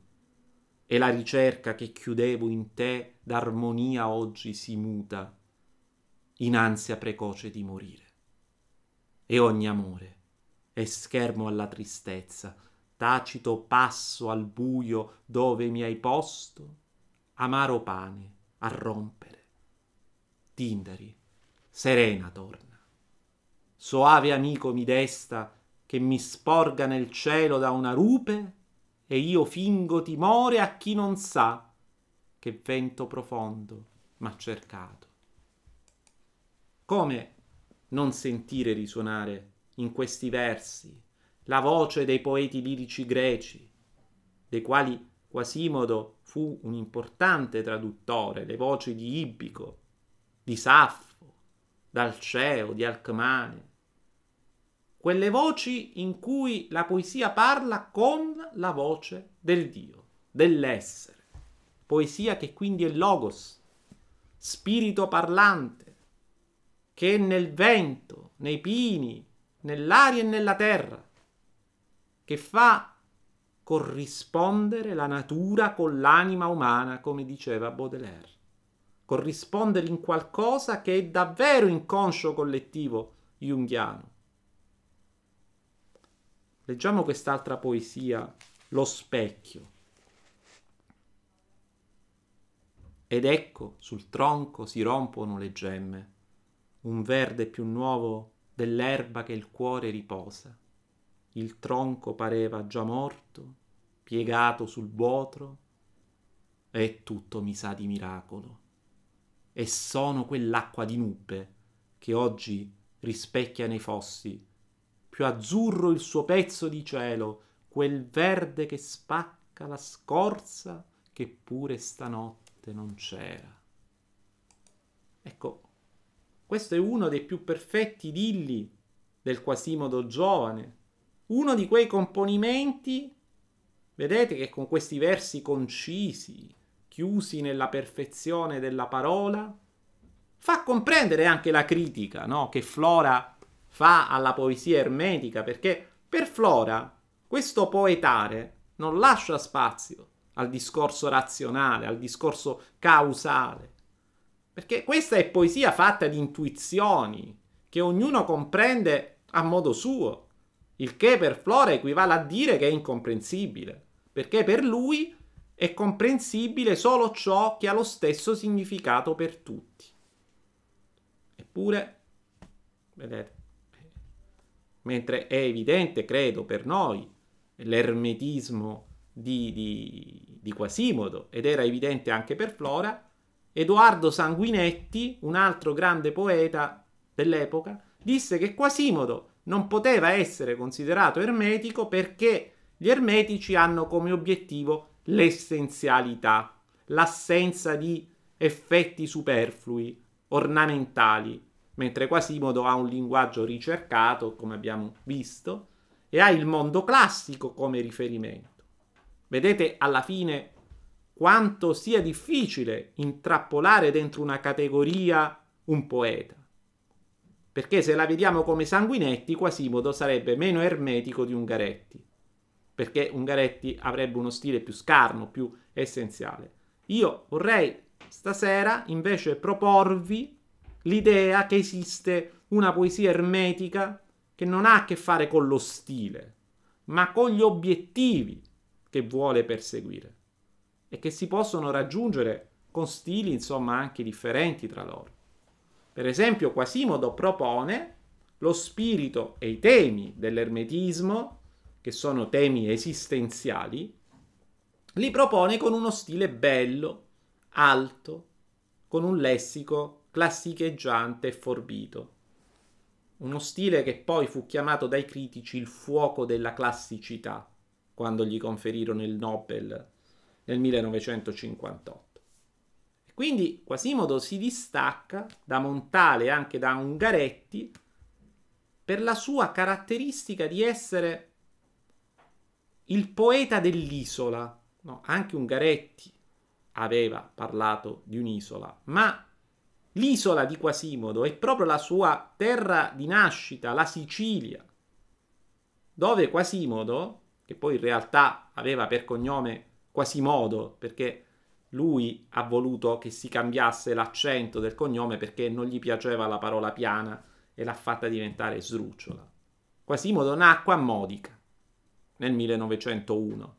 e la ricerca che chiudevo in te d'armonia oggi si muta in ansia precoce di morire. E ogni amore è schermo alla tristezza, tacito passo al buio dove mi hai posto, amaro pane a rompere. Tindari, serena torna. Soave amico mi desta che mi sporga nel cielo da una rupe e io fingo timore a chi non sa che vento profondo m'ha cercato. Come non sentire risuonare in questi versi la voce dei poeti lirici greci, dei quali Quasimodo fu un importante traduttore, le voci di Ibbico, di Saffo, d'Alceo, di Alcmane. Quelle voci in cui la poesia parla con la voce del Dio, dell'essere. Poesia che quindi è logos, spirito parlante, che è nel vento, nei pini, nell'aria e nella terra, che fa corrispondere la natura con l'anima umana, come diceva Baudelaire. Corrispondere in qualcosa che è davvero inconscio collettivo junghiano. Leggiamo quest'altra poesia, Lo specchio. Ed ecco, sul tronco si rompono le gemme un verde più nuovo dell'erba che il cuore riposa. Il tronco pareva già morto, piegato sul vuoto, e tutto mi sa di miracolo. E sono quell'acqua di nube che oggi rispecchia nei fossi, più azzurro il suo pezzo di cielo, quel verde che spacca la scorza che pure stanotte non c'era. Ecco, questo è uno dei più perfetti dilli del Quasimodo giovane, uno di quei componimenti, vedete che con questi versi concisi, chiusi nella perfezione della parola, fa comprendere anche la critica no? che Flora fa alla poesia ermetica, perché per Flora questo poetare non lascia spazio al discorso razionale, al discorso causale, perché questa è poesia fatta di intuizioni che ognuno comprende a modo suo, il che per Flora equivale a dire che è incomprensibile, perché per lui è comprensibile solo ciò che ha lo stesso significato per tutti. Eppure, vedete, mentre è evidente, credo, per noi l'ermetismo di, di, di Quasimodo, ed era evidente anche per Flora, Edoardo Sanguinetti, un altro grande poeta dell'epoca, disse che Quasimodo non poteva essere considerato ermetico perché gli ermetici hanno come obiettivo l'essenzialità, l'assenza di effetti superflui, ornamentali, mentre Quasimodo ha un linguaggio ricercato, come abbiamo visto, e ha il mondo classico come riferimento. Vedete alla fine quanto sia difficile intrappolare dentro una categoria un poeta. Perché se la vediamo come Sanguinetti, Quasimodo sarebbe meno ermetico di Ungaretti, perché Ungaretti avrebbe uno stile più scarno, più essenziale. Io vorrei stasera invece proporvi l'idea che esiste una poesia ermetica che non ha a che fare con lo stile, ma con gli obiettivi che vuole perseguire e che si possono raggiungere con stili insomma anche differenti tra loro. Per esempio Quasimodo propone lo spirito e i temi dell'ermetismo, che sono temi esistenziali, li propone con uno stile bello, alto, con un lessico classicheggiante e forbito. Uno stile che poi fu chiamato dai critici il fuoco della classicità, quando gli conferirono il Nobel nel 1958. Quindi Quasimodo si distacca da Montale e anche da Ungaretti per la sua caratteristica di essere il poeta dell'isola. No, anche Ungaretti aveva parlato di un'isola, ma l'isola di Quasimodo è proprio la sua terra di nascita, la Sicilia, dove Quasimodo, che poi in realtà aveva per cognome Quasimodo, perché lui ha voluto che si cambiasse l'accento del cognome perché non gli piaceva la parola piana e l'ha fatta diventare sdrucciola. Quasimodo nacque a Modica nel 1901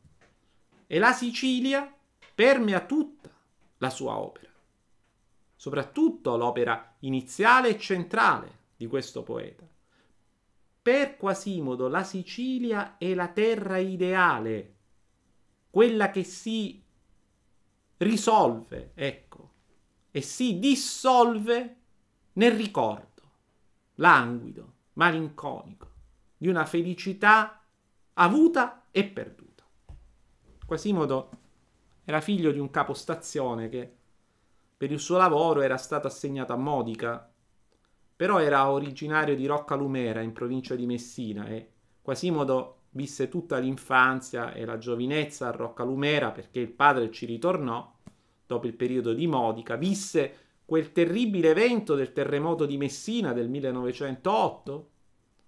e la Sicilia permea tutta la sua opera, soprattutto l'opera iniziale e centrale di questo poeta. Per Quasimodo la Sicilia è la terra ideale quella che si risolve, ecco, e si dissolve nel ricordo languido, malinconico, di una felicità avuta e perduta. Quasimodo era figlio di un capostazione che per il suo lavoro era stato assegnato a Modica, però era originario di Rocca Lumera in provincia di Messina e Quasimodo visse tutta l'infanzia e la giovinezza a Rocca Lumera perché il padre ci ritornò dopo il periodo di Modica, visse quel terribile evento del terremoto di Messina del 1908.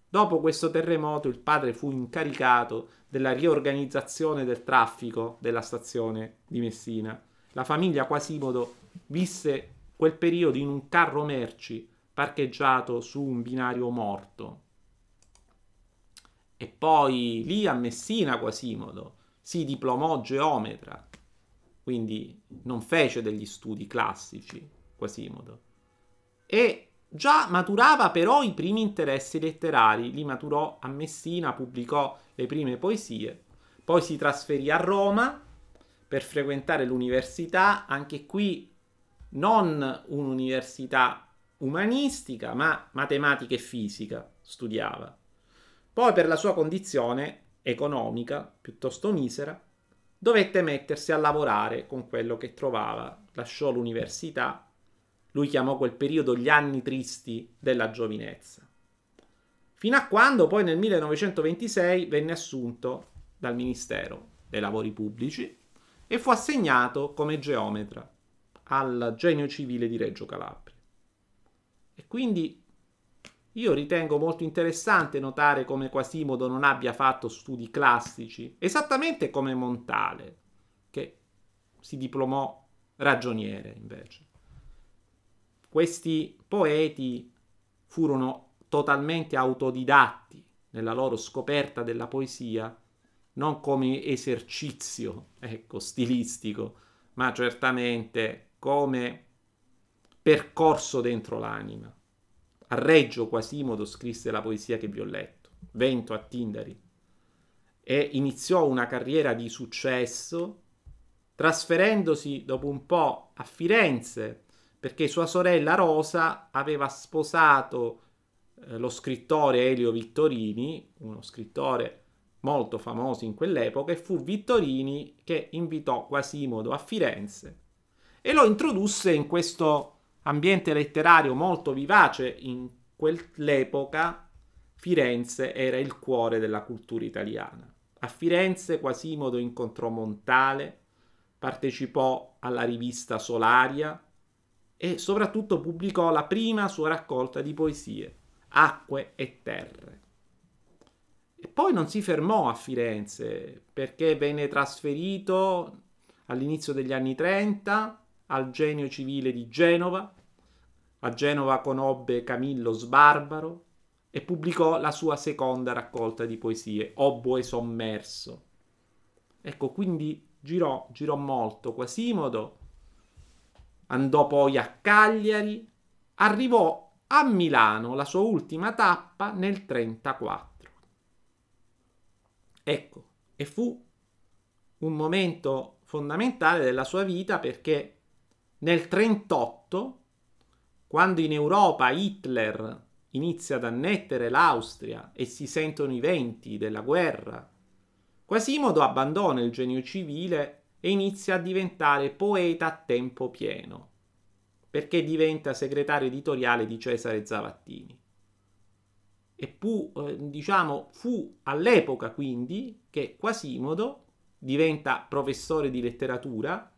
Dopo questo terremoto il padre fu incaricato della riorganizzazione del traffico della stazione di Messina. La famiglia Quasimodo visse quel periodo in un carro merci parcheggiato su un binario morto e poi lì a Messina Quasimodo si diplomò geometra, quindi non fece degli studi classici Quasimodo. E già maturava però i primi interessi letterari, li maturò a Messina, pubblicò le prime poesie, poi si trasferì a Roma per frequentare l'università, anche qui non un'università umanistica, ma matematica e fisica studiava. Poi per la sua condizione economica piuttosto misera, dovette mettersi a lavorare con quello che trovava, lasciò l'università, lui chiamò quel periodo gli anni tristi della giovinezza. Fino a quando poi nel 1926 venne assunto dal Ministero dei Lavori Pubblici e fu assegnato come geometra al Genio Civile di Reggio Calabria. E quindi io ritengo molto interessante notare come Quasimodo non abbia fatto studi classici, esattamente come Montale, che si diplomò ragioniere invece. Questi poeti furono totalmente autodidatti nella loro scoperta della poesia, non come esercizio, ecco, stilistico, ma certamente come percorso dentro l'anima. A Reggio Quasimodo scrisse la poesia che vi ho letto, Vento a Tindari, e iniziò una carriera di successo trasferendosi dopo un po' a Firenze perché sua sorella Rosa aveva sposato eh, lo scrittore Elio Vittorini, uno scrittore molto famoso in quell'epoca, e fu Vittorini che invitò Quasimodo a Firenze e lo introdusse in questo ambiente letterario molto vivace in quell'epoca, Firenze era il cuore della cultura italiana. A Firenze Quasimodo incontrò Montale, partecipò alla rivista Solaria e soprattutto pubblicò la prima sua raccolta di poesie, Acque e Terre. E poi non si fermò a Firenze perché venne trasferito all'inizio degli anni 30 al Genio Civile di Genova, a Genova conobbe Camillo Sbarbaro e pubblicò la sua seconda raccolta di poesie, Oboe sommerso. Ecco, quindi girò, girò molto Quasimodo, andò poi a Cagliari, arrivò a Milano, la sua ultima tappa nel 34. Ecco, e fu un momento fondamentale della sua vita perché nel 38 quando in Europa Hitler inizia ad annettere l'Austria e si sentono i venti della guerra, Quasimodo abbandona il genio civile e inizia a diventare poeta a tempo pieno, perché diventa segretario editoriale di Cesare Zavattini. E pu, eh, diciamo, fu all'epoca quindi che Quasimodo diventa professore di letteratura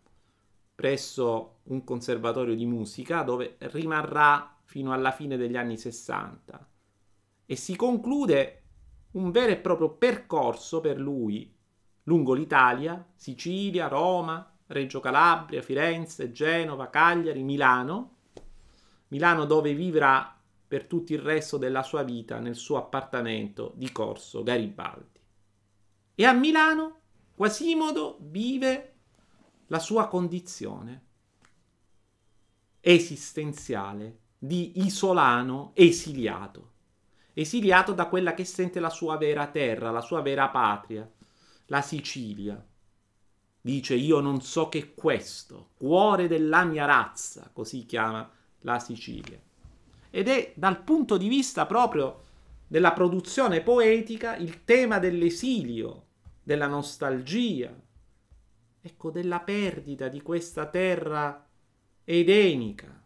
presso un conservatorio di musica dove rimarrà fino alla fine degli anni 60 e si conclude un vero e proprio percorso per lui lungo l'Italia, Sicilia, Roma, Reggio Calabria, Firenze, Genova, Cagliari, Milano, Milano dove vivrà per tutto il resto della sua vita nel suo appartamento di Corso Garibaldi. E a Milano Quasimodo vive la sua condizione esistenziale di isolano esiliato, esiliato da quella che sente la sua vera terra, la sua vera patria, la Sicilia. Dice io non so che questo, cuore della mia razza, così chiama la Sicilia. Ed è dal punto di vista proprio della produzione poetica il tema dell'esilio, della nostalgia, ecco, della perdita di questa terra edenica.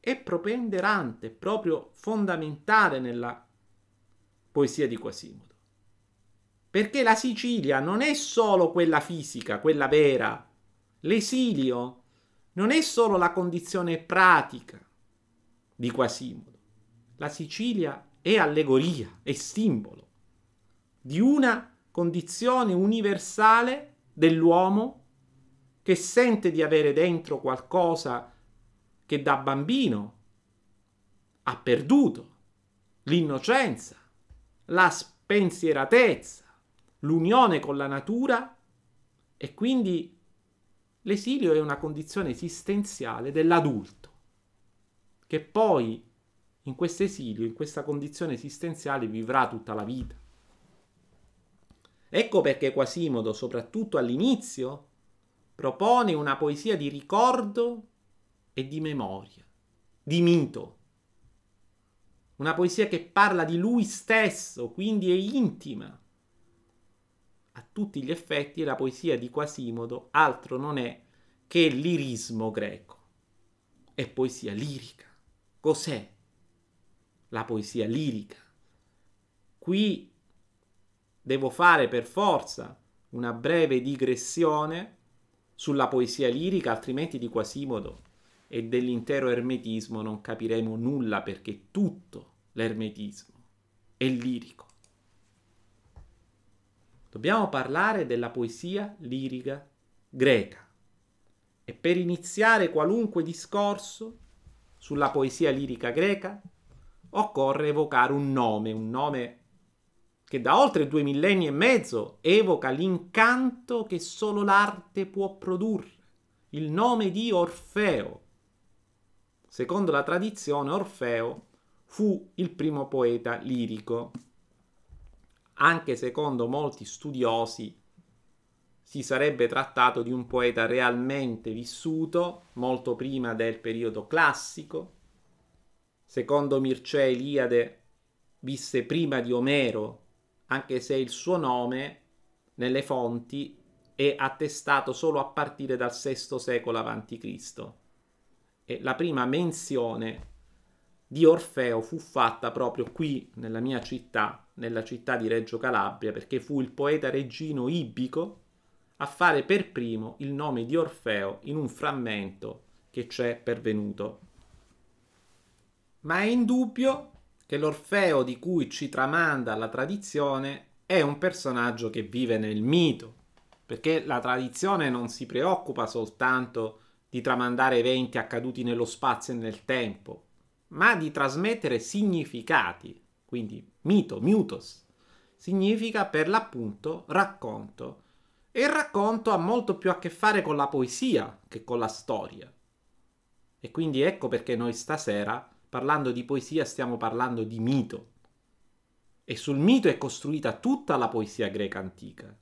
È propenderante, proprio fondamentale nella poesia di Quasimodo. Perché la Sicilia non è solo quella fisica, quella vera. L'esilio non è solo la condizione pratica di Quasimodo. La Sicilia è allegoria, è simbolo di una condizione universale dell'uomo che sente di avere dentro qualcosa che da bambino ha perduto, l'innocenza, la spensieratezza, l'unione con la natura e quindi l'esilio è una condizione esistenziale dell'adulto, che poi in questo esilio, in questa condizione esistenziale vivrà tutta la vita. Ecco perché Quasimodo, soprattutto all'inizio, propone una poesia di ricordo e di memoria, di mito. Una poesia che parla di lui stesso, quindi è intima. A tutti gli effetti la poesia di Quasimodo altro non è che lirismo greco. È poesia lirica. Cos'è la poesia lirica? Qui devo fare per forza una breve digressione sulla poesia lirica, altrimenti di Quasimodo e dell'intero ermetismo non capiremo nulla perché tutto l'ermetismo è lirico. Dobbiamo parlare della poesia lirica greca e per iniziare qualunque discorso sulla poesia lirica greca occorre evocare un nome, un nome che da oltre due millenni e mezzo evoca l'incanto che solo l'arte può produrre, il nome di Orfeo. Secondo la tradizione, Orfeo fu il primo poeta lirico. Anche secondo molti studiosi si sarebbe trattato di un poeta realmente vissuto molto prima del periodo classico. Secondo Mircea Eliade visse prima di Omero anche se il suo nome nelle fonti è attestato solo a partire dal VI secolo a.C. E la prima menzione di Orfeo fu fatta proprio qui, nella mia città, nella città di Reggio Calabria, perché fu il poeta regino ibico a fare per primo il nome di Orfeo in un frammento che c'è pervenuto. Ma è indubbio che l'Orfeo di cui ci tramanda la tradizione è un personaggio che vive nel mito, perché la tradizione non si preoccupa soltanto di tramandare eventi accaduti nello spazio e nel tempo, ma di trasmettere significati, quindi mito, mutos, significa per l'appunto racconto. E il racconto ha molto più a che fare con la poesia che con la storia. E quindi ecco perché noi stasera parlando di poesia stiamo parlando di mito. E sul mito è costruita tutta la poesia greca antica.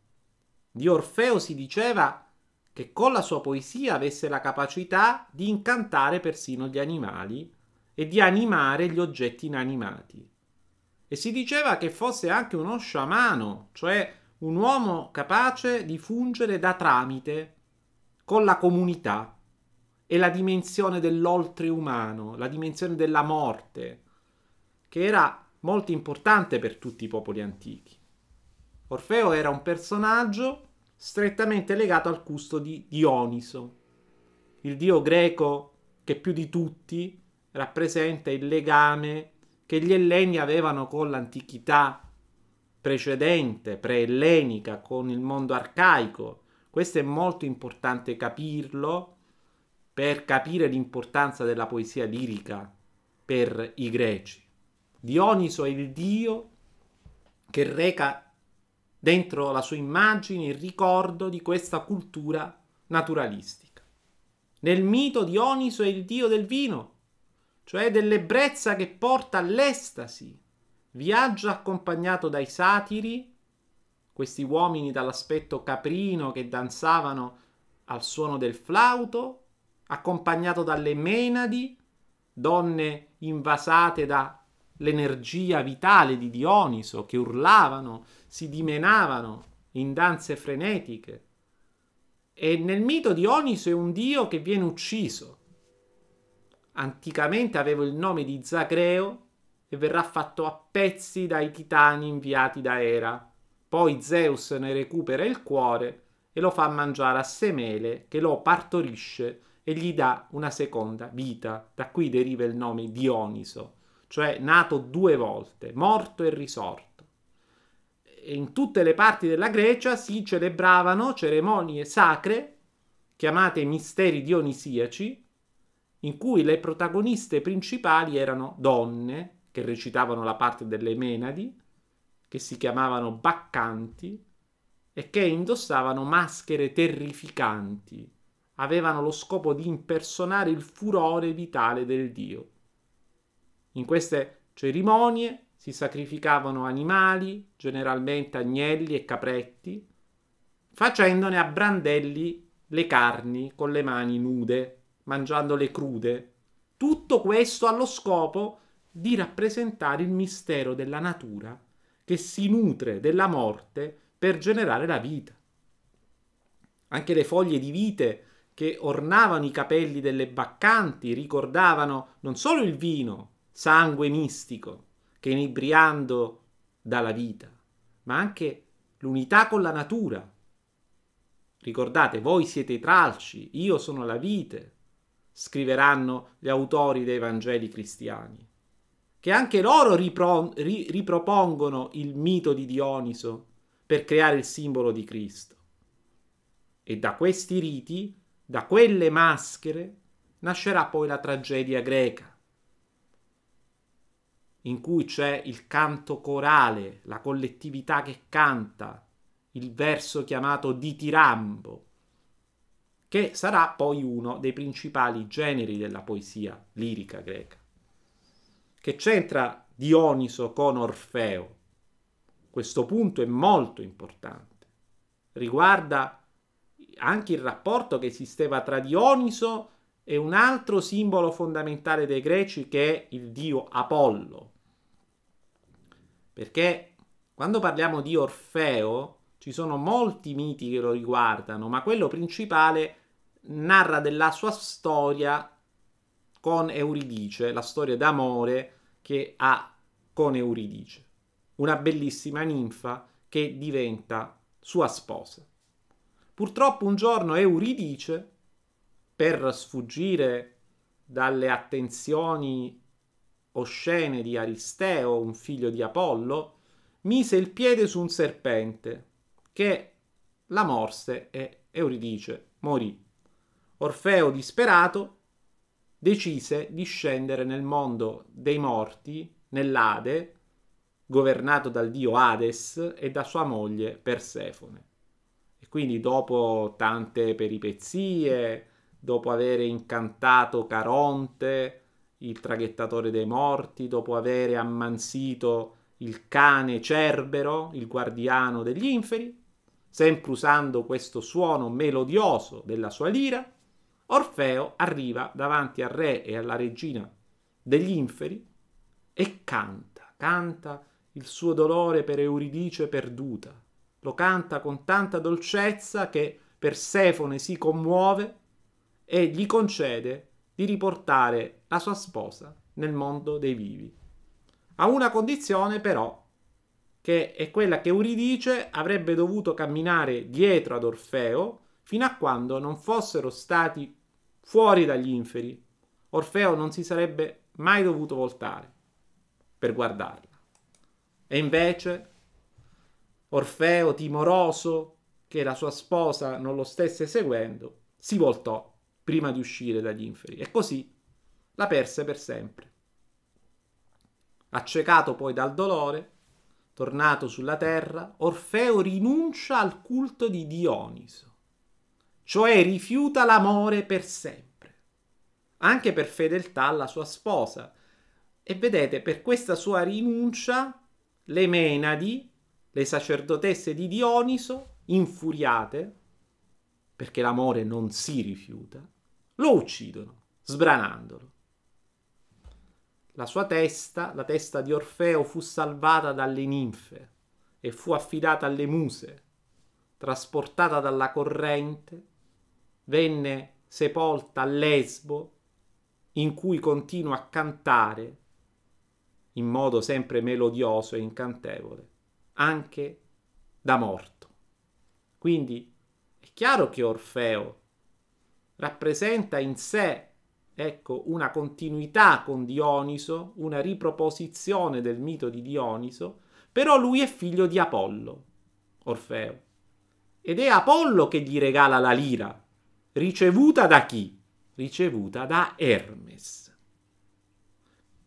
Di Orfeo si diceva che con la sua poesia avesse la capacità di incantare persino gli animali e di animare gli oggetti inanimati. E si diceva che fosse anche uno sciamano, cioè un uomo capace di fungere da tramite con la comunità e la dimensione dell'oltreumano, la dimensione della morte, che era molto importante per tutti i popoli antichi. Orfeo era un personaggio strettamente legato al custo di Dioniso, il dio greco che più di tutti rappresenta il legame che gli elleni avevano con l'antichità precedente, pre-ellenica, con il mondo arcaico. Questo è molto importante capirlo per capire l'importanza della poesia lirica per i greci. Dioniso è il dio che reca dentro la sua immagine il ricordo di questa cultura naturalistica. Nel mito Dioniso è il dio del vino, cioè dell'ebbrezza che porta all'estasi. Viaggia accompagnato dai satiri, questi uomini dall'aspetto caprino che danzavano al suono del flauto, accompagnato dalle Menadi, donne invasate dall'energia vitale di Dioniso, che urlavano, si dimenavano in danze frenetiche. E nel mito Dioniso è un dio che viene ucciso. Anticamente aveva il nome di Zagreo e verrà fatto a pezzi dai titani inviati da Era. Poi Zeus ne recupera il cuore e lo fa mangiare a Semele che lo partorisce e gli dà una seconda vita. Da cui deriva il nome Dioniso, cioè nato due volte, morto e risorto. E in tutte le parti della Grecia si celebravano cerimonie sacre, chiamate misteri dionisiaci, in cui le protagoniste principali erano donne che recitavano la parte delle Menadi, che si chiamavano baccanti e che indossavano maschere terrificanti avevano lo scopo di impersonare il furore vitale del dio. In queste cerimonie si sacrificavano animali, generalmente agnelli e capretti, facendone a brandelli le carni con le mani nude, mangiandole crude. Tutto questo allo scopo di rappresentare il mistero della natura che si nutre della morte per generare la vita. Anche le foglie di vite che ornavano i capelli delle baccanti ricordavano non solo il vino, sangue mistico, che inebriando dà la vita, ma anche l'unità con la natura. Ricordate, voi siete i tralci, io sono la vite, scriveranno gli autori dei Vangeli cristiani, che anche loro ripro- ri- ripropongono il mito di Dioniso per creare il simbolo di Cristo. E da questi riti da quelle maschere nascerà poi la tragedia greca, in cui c'è il canto corale, la collettività che canta, il verso chiamato ditirambo, che sarà poi uno dei principali generi della poesia lirica greca. Che c'entra Dioniso con Orfeo? Questo punto è molto importante, riguarda anche il rapporto che esisteva tra Dioniso e un altro simbolo fondamentale dei greci che è il dio Apollo. Perché quando parliamo di Orfeo ci sono molti miti che lo riguardano, ma quello principale narra della sua storia con Euridice, la storia d'amore che ha con Euridice, una bellissima ninfa che diventa sua sposa. Purtroppo un giorno Euridice, per sfuggire dalle attenzioni oscene di Aristeo, un figlio di Apollo, mise il piede su un serpente che la morse e Euridice morì. Orfeo, disperato, decise di scendere nel mondo dei morti, nell'Ade, governato dal dio Hades e da sua moglie Persefone. Quindi dopo tante peripezie, dopo aver incantato Caronte, il traghettatore dei morti, dopo aver ammansito il cane Cerbero, il guardiano degli inferi, sempre usando questo suono melodioso della sua lira, Orfeo arriva davanti al re e alla regina degli inferi e canta, canta il suo dolore per Euridice perduta lo canta con tanta dolcezza che Persefone si commuove e gli concede di riportare la sua sposa nel mondo dei vivi. A una condizione però, che è quella che Euridice avrebbe dovuto camminare dietro ad Orfeo fino a quando non fossero stati fuori dagli inferi. Orfeo non si sarebbe mai dovuto voltare per guardarla. E invece Orfeo, timoroso che la sua sposa non lo stesse seguendo, si voltò prima di uscire dagli inferi e così la perse per sempre. Accecato poi dal dolore, tornato sulla terra, Orfeo rinuncia al culto di Dioniso, cioè rifiuta l'amore per sempre, anche per fedeltà alla sua sposa. E vedete, per questa sua rinuncia, le Menadi le sacerdotesse di Dioniso, infuriate, perché l'amore non si rifiuta, lo uccidono, sbranandolo. La sua testa, la testa di Orfeo, fu salvata dalle ninfe e fu affidata alle muse, trasportata dalla corrente, venne sepolta a Lesbo, in cui continua a cantare in modo sempre melodioso e incantevole anche da morto. Quindi è chiaro che Orfeo rappresenta in sé ecco, una continuità con Dioniso, una riproposizione del mito di Dioniso, però lui è figlio di Apollo, Orfeo. Ed è Apollo che gli regala la lira, ricevuta da chi? Ricevuta da Hermes.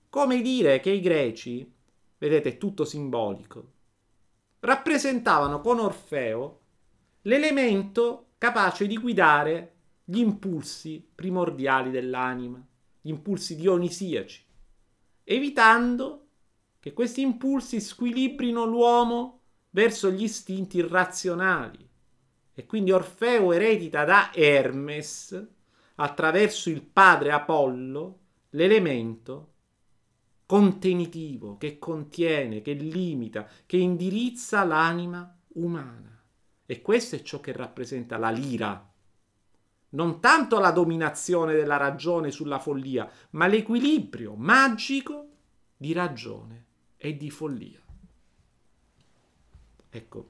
Come dire che i greci, vedete, è tutto simbolico, rappresentavano con Orfeo l'elemento capace di guidare gli impulsi primordiali dell'anima, gli impulsi dionisiaci, evitando che questi impulsi squilibrino l'uomo verso gli istinti irrazionali. E quindi Orfeo eredita da Hermes, attraverso il padre Apollo, l'elemento contenitivo, che contiene, che limita, che indirizza l'anima umana. E questo è ciò che rappresenta la lira. Non tanto la dominazione della ragione sulla follia, ma l'equilibrio magico di ragione e di follia. Ecco,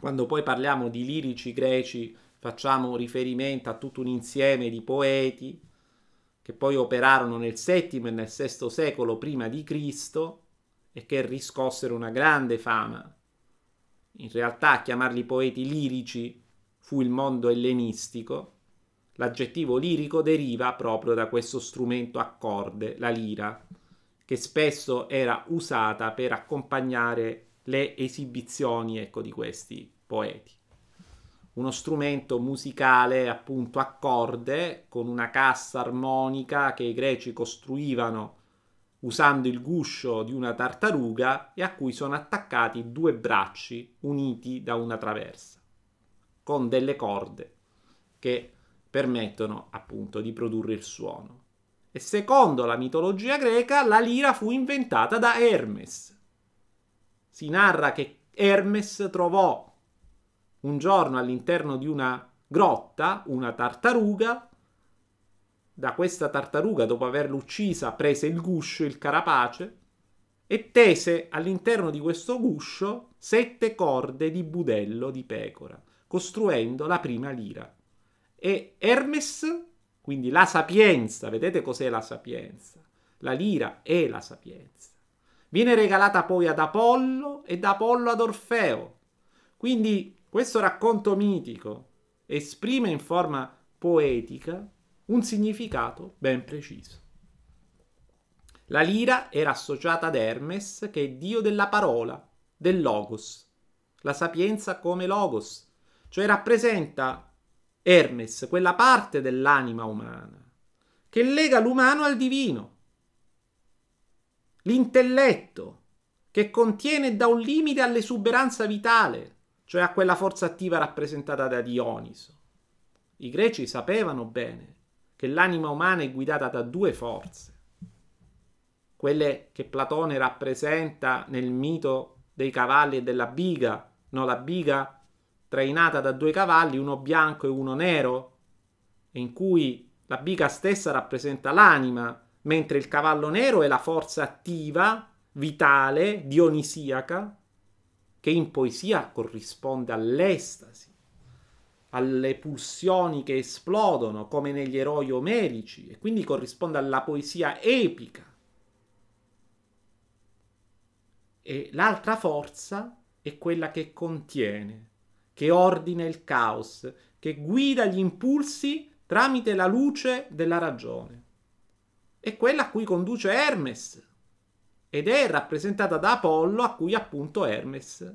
quando poi parliamo di lirici greci, facciamo riferimento a tutto un insieme di poeti, che poi operarono nel VII e nel VI secolo prima di Cristo e che riscossero una grande fama. In realtà a chiamarli poeti lirici fu il mondo ellenistico. L'aggettivo lirico deriva proprio da questo strumento a corde, la lira, che spesso era usata per accompagnare le esibizioni ecco, di questi poeti uno strumento musicale appunto a corde con una cassa armonica che i greci costruivano usando il guscio di una tartaruga e a cui sono attaccati due bracci uniti da una traversa, con delle corde che permettono appunto di produrre il suono. E secondo la mitologia greca la lira fu inventata da Hermes. Si narra che Hermes trovò un giorno all'interno di una grotta una tartaruga. Da questa tartaruga, dopo averla uccisa, prese il guscio, il carapace, e tese all'interno di questo guscio sette corde di budello di pecora, costruendo la prima lira. E Hermes, quindi la sapienza, vedete cos'è la sapienza? La lira è la sapienza. Viene regalata poi ad Apollo e da Apollo ad Orfeo. Quindi questo racconto mitico esprime in forma poetica un significato ben preciso. La lira era associata ad Hermes, che è dio della parola, del logos, la sapienza come logos, cioè rappresenta Hermes, quella parte dell'anima umana, che lega l'umano al divino, l'intelletto, che contiene da un limite all'esuberanza vitale, cioè a quella forza attiva rappresentata da Dioniso. I greci sapevano bene che l'anima umana è guidata da due forze, quelle che Platone rappresenta nel mito dei cavalli e della biga, no, la biga trainata da due cavalli, uno bianco e uno nero, in cui la biga stessa rappresenta l'anima, mentre il cavallo nero è la forza attiva, vitale, dionisiaca, che in poesia corrisponde all'estasi, alle pulsioni che esplodono come negli eroi omerici e quindi corrisponde alla poesia epica. E l'altra forza è quella che contiene, che ordina il caos, che guida gli impulsi tramite la luce della ragione. È quella a cui conduce Hermes ed è rappresentata da Apollo a cui appunto Hermes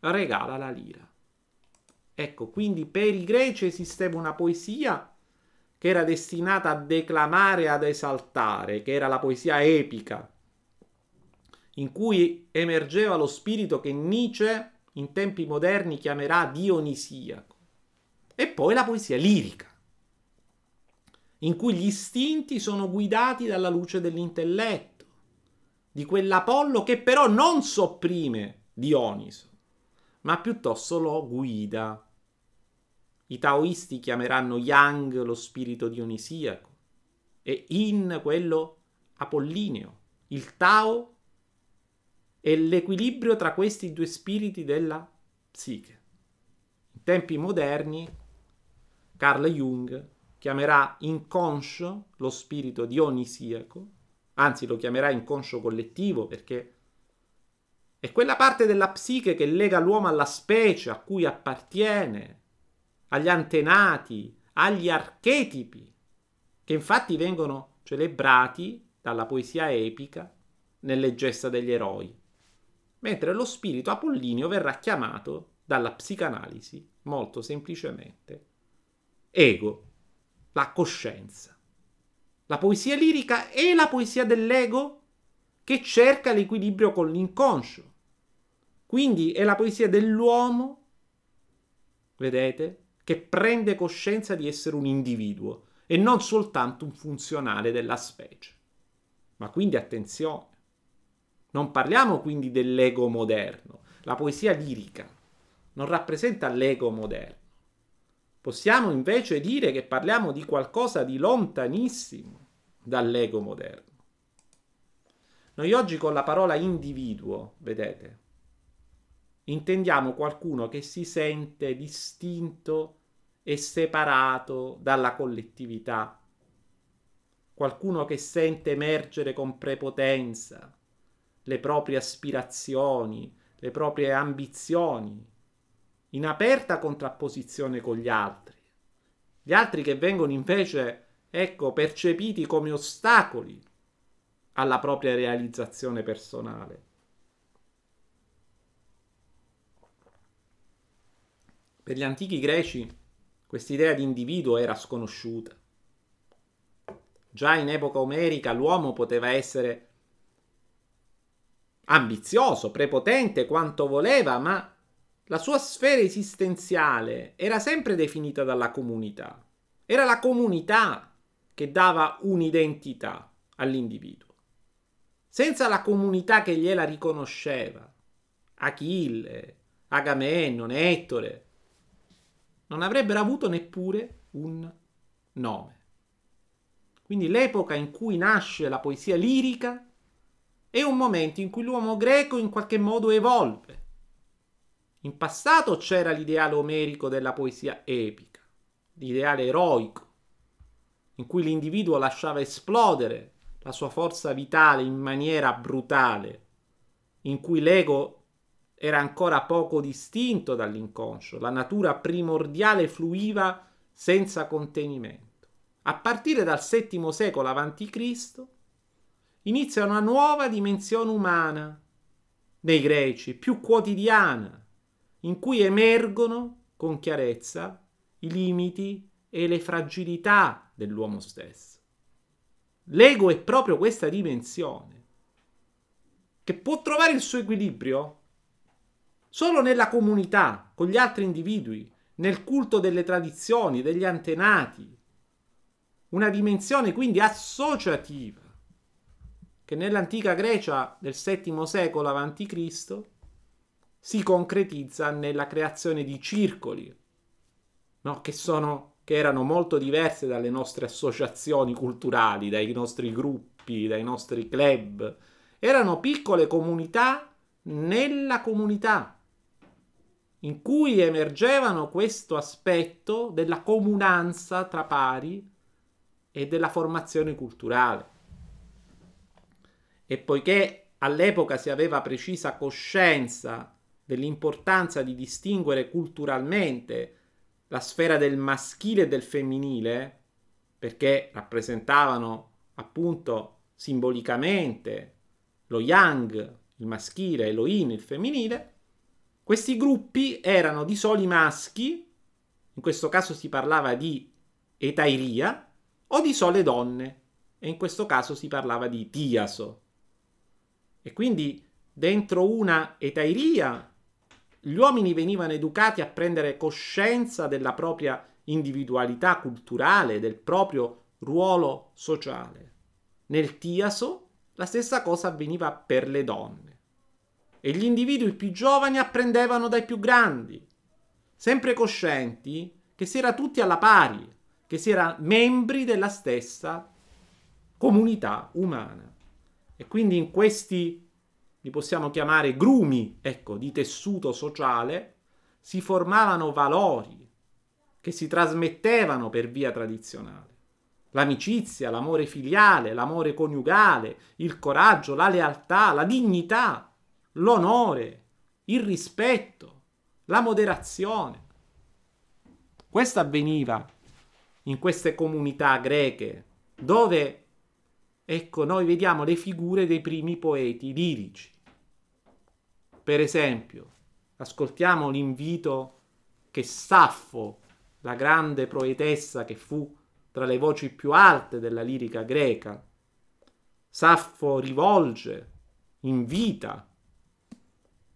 regala la lira. Ecco, quindi per i greci esisteva una poesia che era destinata a declamare, ad esaltare, che era la poesia epica, in cui emergeva lo spirito che Nietzsche in tempi moderni chiamerà dionisiaco. E poi la poesia lirica, in cui gli istinti sono guidati dalla luce dell'intelletto di quell'Apollo che però non sopprime Dioniso, ma piuttosto lo guida. I taoisti chiameranno Yang lo spirito dionisiaco e In quello apollineo. Il Tao è l'equilibrio tra questi due spiriti della psiche. In tempi moderni Carl Jung chiamerà inconscio lo spirito dionisiaco anzi lo chiamerà inconscio collettivo perché è quella parte della psiche che lega l'uomo alla specie a cui appartiene, agli antenati, agli archetipi, che infatti vengono celebrati dalla poesia epica nelle gesta degli eroi, mentre lo spirito apollinio verrà chiamato dalla psicanalisi molto semplicemente ego, la coscienza la poesia lirica è la poesia dell'ego che cerca l'equilibrio con l'inconscio. Quindi è la poesia dell'uomo, vedete, che prende coscienza di essere un individuo e non soltanto un funzionale della specie. Ma quindi attenzione, non parliamo quindi dell'ego moderno. La poesia lirica non rappresenta l'ego moderno Possiamo invece dire che parliamo di qualcosa di lontanissimo dall'ego moderno. Noi oggi con la parola individuo, vedete, intendiamo qualcuno che si sente distinto e separato dalla collettività, qualcuno che sente emergere con prepotenza le proprie aspirazioni, le proprie ambizioni, in aperta contrapposizione con gli altri. Gli altri che vengono invece, ecco, percepiti come ostacoli alla propria realizzazione personale. Per gli antichi greci quest'idea di individuo era sconosciuta. Già in epoca omerica l'uomo poteva essere ambizioso, prepotente quanto voleva, ma la sua sfera esistenziale era sempre definita dalla comunità. Era la comunità che dava un'identità all'individuo. Senza la comunità che gliela riconosceva, Achille, Agamennone, Ettore, non avrebbero avuto neppure un nome. Quindi l'epoca in cui nasce la poesia lirica è un momento in cui l'uomo greco in qualche modo evolve in passato c'era l'ideale omerico della poesia epica, l'ideale eroico, in cui l'individuo lasciava esplodere la sua forza vitale in maniera brutale, in cui l'ego era ancora poco distinto dall'inconscio, la natura primordiale fluiva senza contenimento. A partire dal VII secolo a.C. inizia una nuova dimensione umana nei greci, più quotidiana, in cui emergono con chiarezza i limiti e le fragilità dell'uomo stesso. L'ego è proprio questa dimensione che può trovare il suo equilibrio solo nella comunità, con gli altri individui, nel culto delle tradizioni, degli antenati. Una dimensione quindi associativa, che nell'antica Grecia del VII secolo a.C si concretizza nella creazione di circoli, no? che, sono, che erano molto diverse dalle nostre associazioni culturali, dai nostri gruppi, dai nostri club. Erano piccole comunità nella comunità, in cui emergevano questo aspetto della comunanza tra pari e della formazione culturale. E poiché all'epoca si aveva precisa coscienza dell'importanza di distinguere culturalmente la sfera del maschile e del femminile, perché rappresentavano appunto simbolicamente lo yang, il maschile, e lo yin, il femminile, questi gruppi erano di soli maschi, in questo caso si parlava di etairia, o di sole donne, e in questo caso si parlava di tiaso. E quindi dentro una etairia gli uomini venivano educati a prendere coscienza della propria individualità culturale, del proprio ruolo sociale. Nel Tiaso la stessa cosa avveniva per le donne. E gli individui più giovani apprendevano dai più grandi, sempre coscienti che si era tutti alla pari, che si era membri della stessa comunità umana. E quindi in questi li possiamo chiamare grumi, ecco, di tessuto sociale, si formavano valori che si trasmettevano per via tradizionale. L'amicizia, l'amore filiale, l'amore coniugale, il coraggio, la lealtà, la dignità, l'onore, il rispetto, la moderazione. Questo avveniva in queste comunità greche dove, ecco, noi vediamo le figure dei primi poeti lirici. Per esempio, ascoltiamo l'invito che Saffo, la grande poetessa che fu tra le voci più alte della lirica greca, Saffo rivolge, invita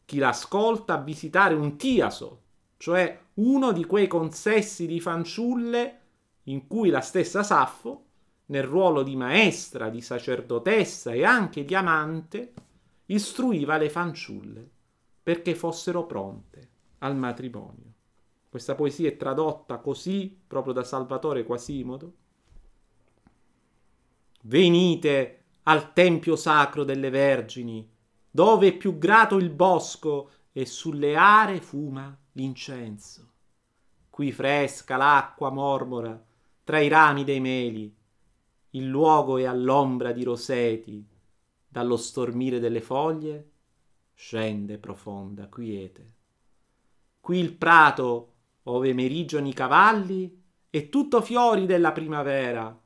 chi l'ascolta a visitare un tiaso, cioè uno di quei consessi di fanciulle in cui la stessa Saffo, nel ruolo di maestra, di sacerdotessa e anche di amante, istruiva le fanciulle perché fossero pronte al matrimonio. Questa poesia è tradotta così proprio da Salvatore Quasimodo. Venite al tempio sacro delle vergini, dove è più grato il bosco e sulle are fuma l'incenso. Qui fresca l'acqua mormora tra i rami dei meli, il luogo è all'ombra di roseti, dallo stormire delle foglie scende profonda quiete. Qui il prato, ove meriggiano i cavalli, è tutto fiori della primavera,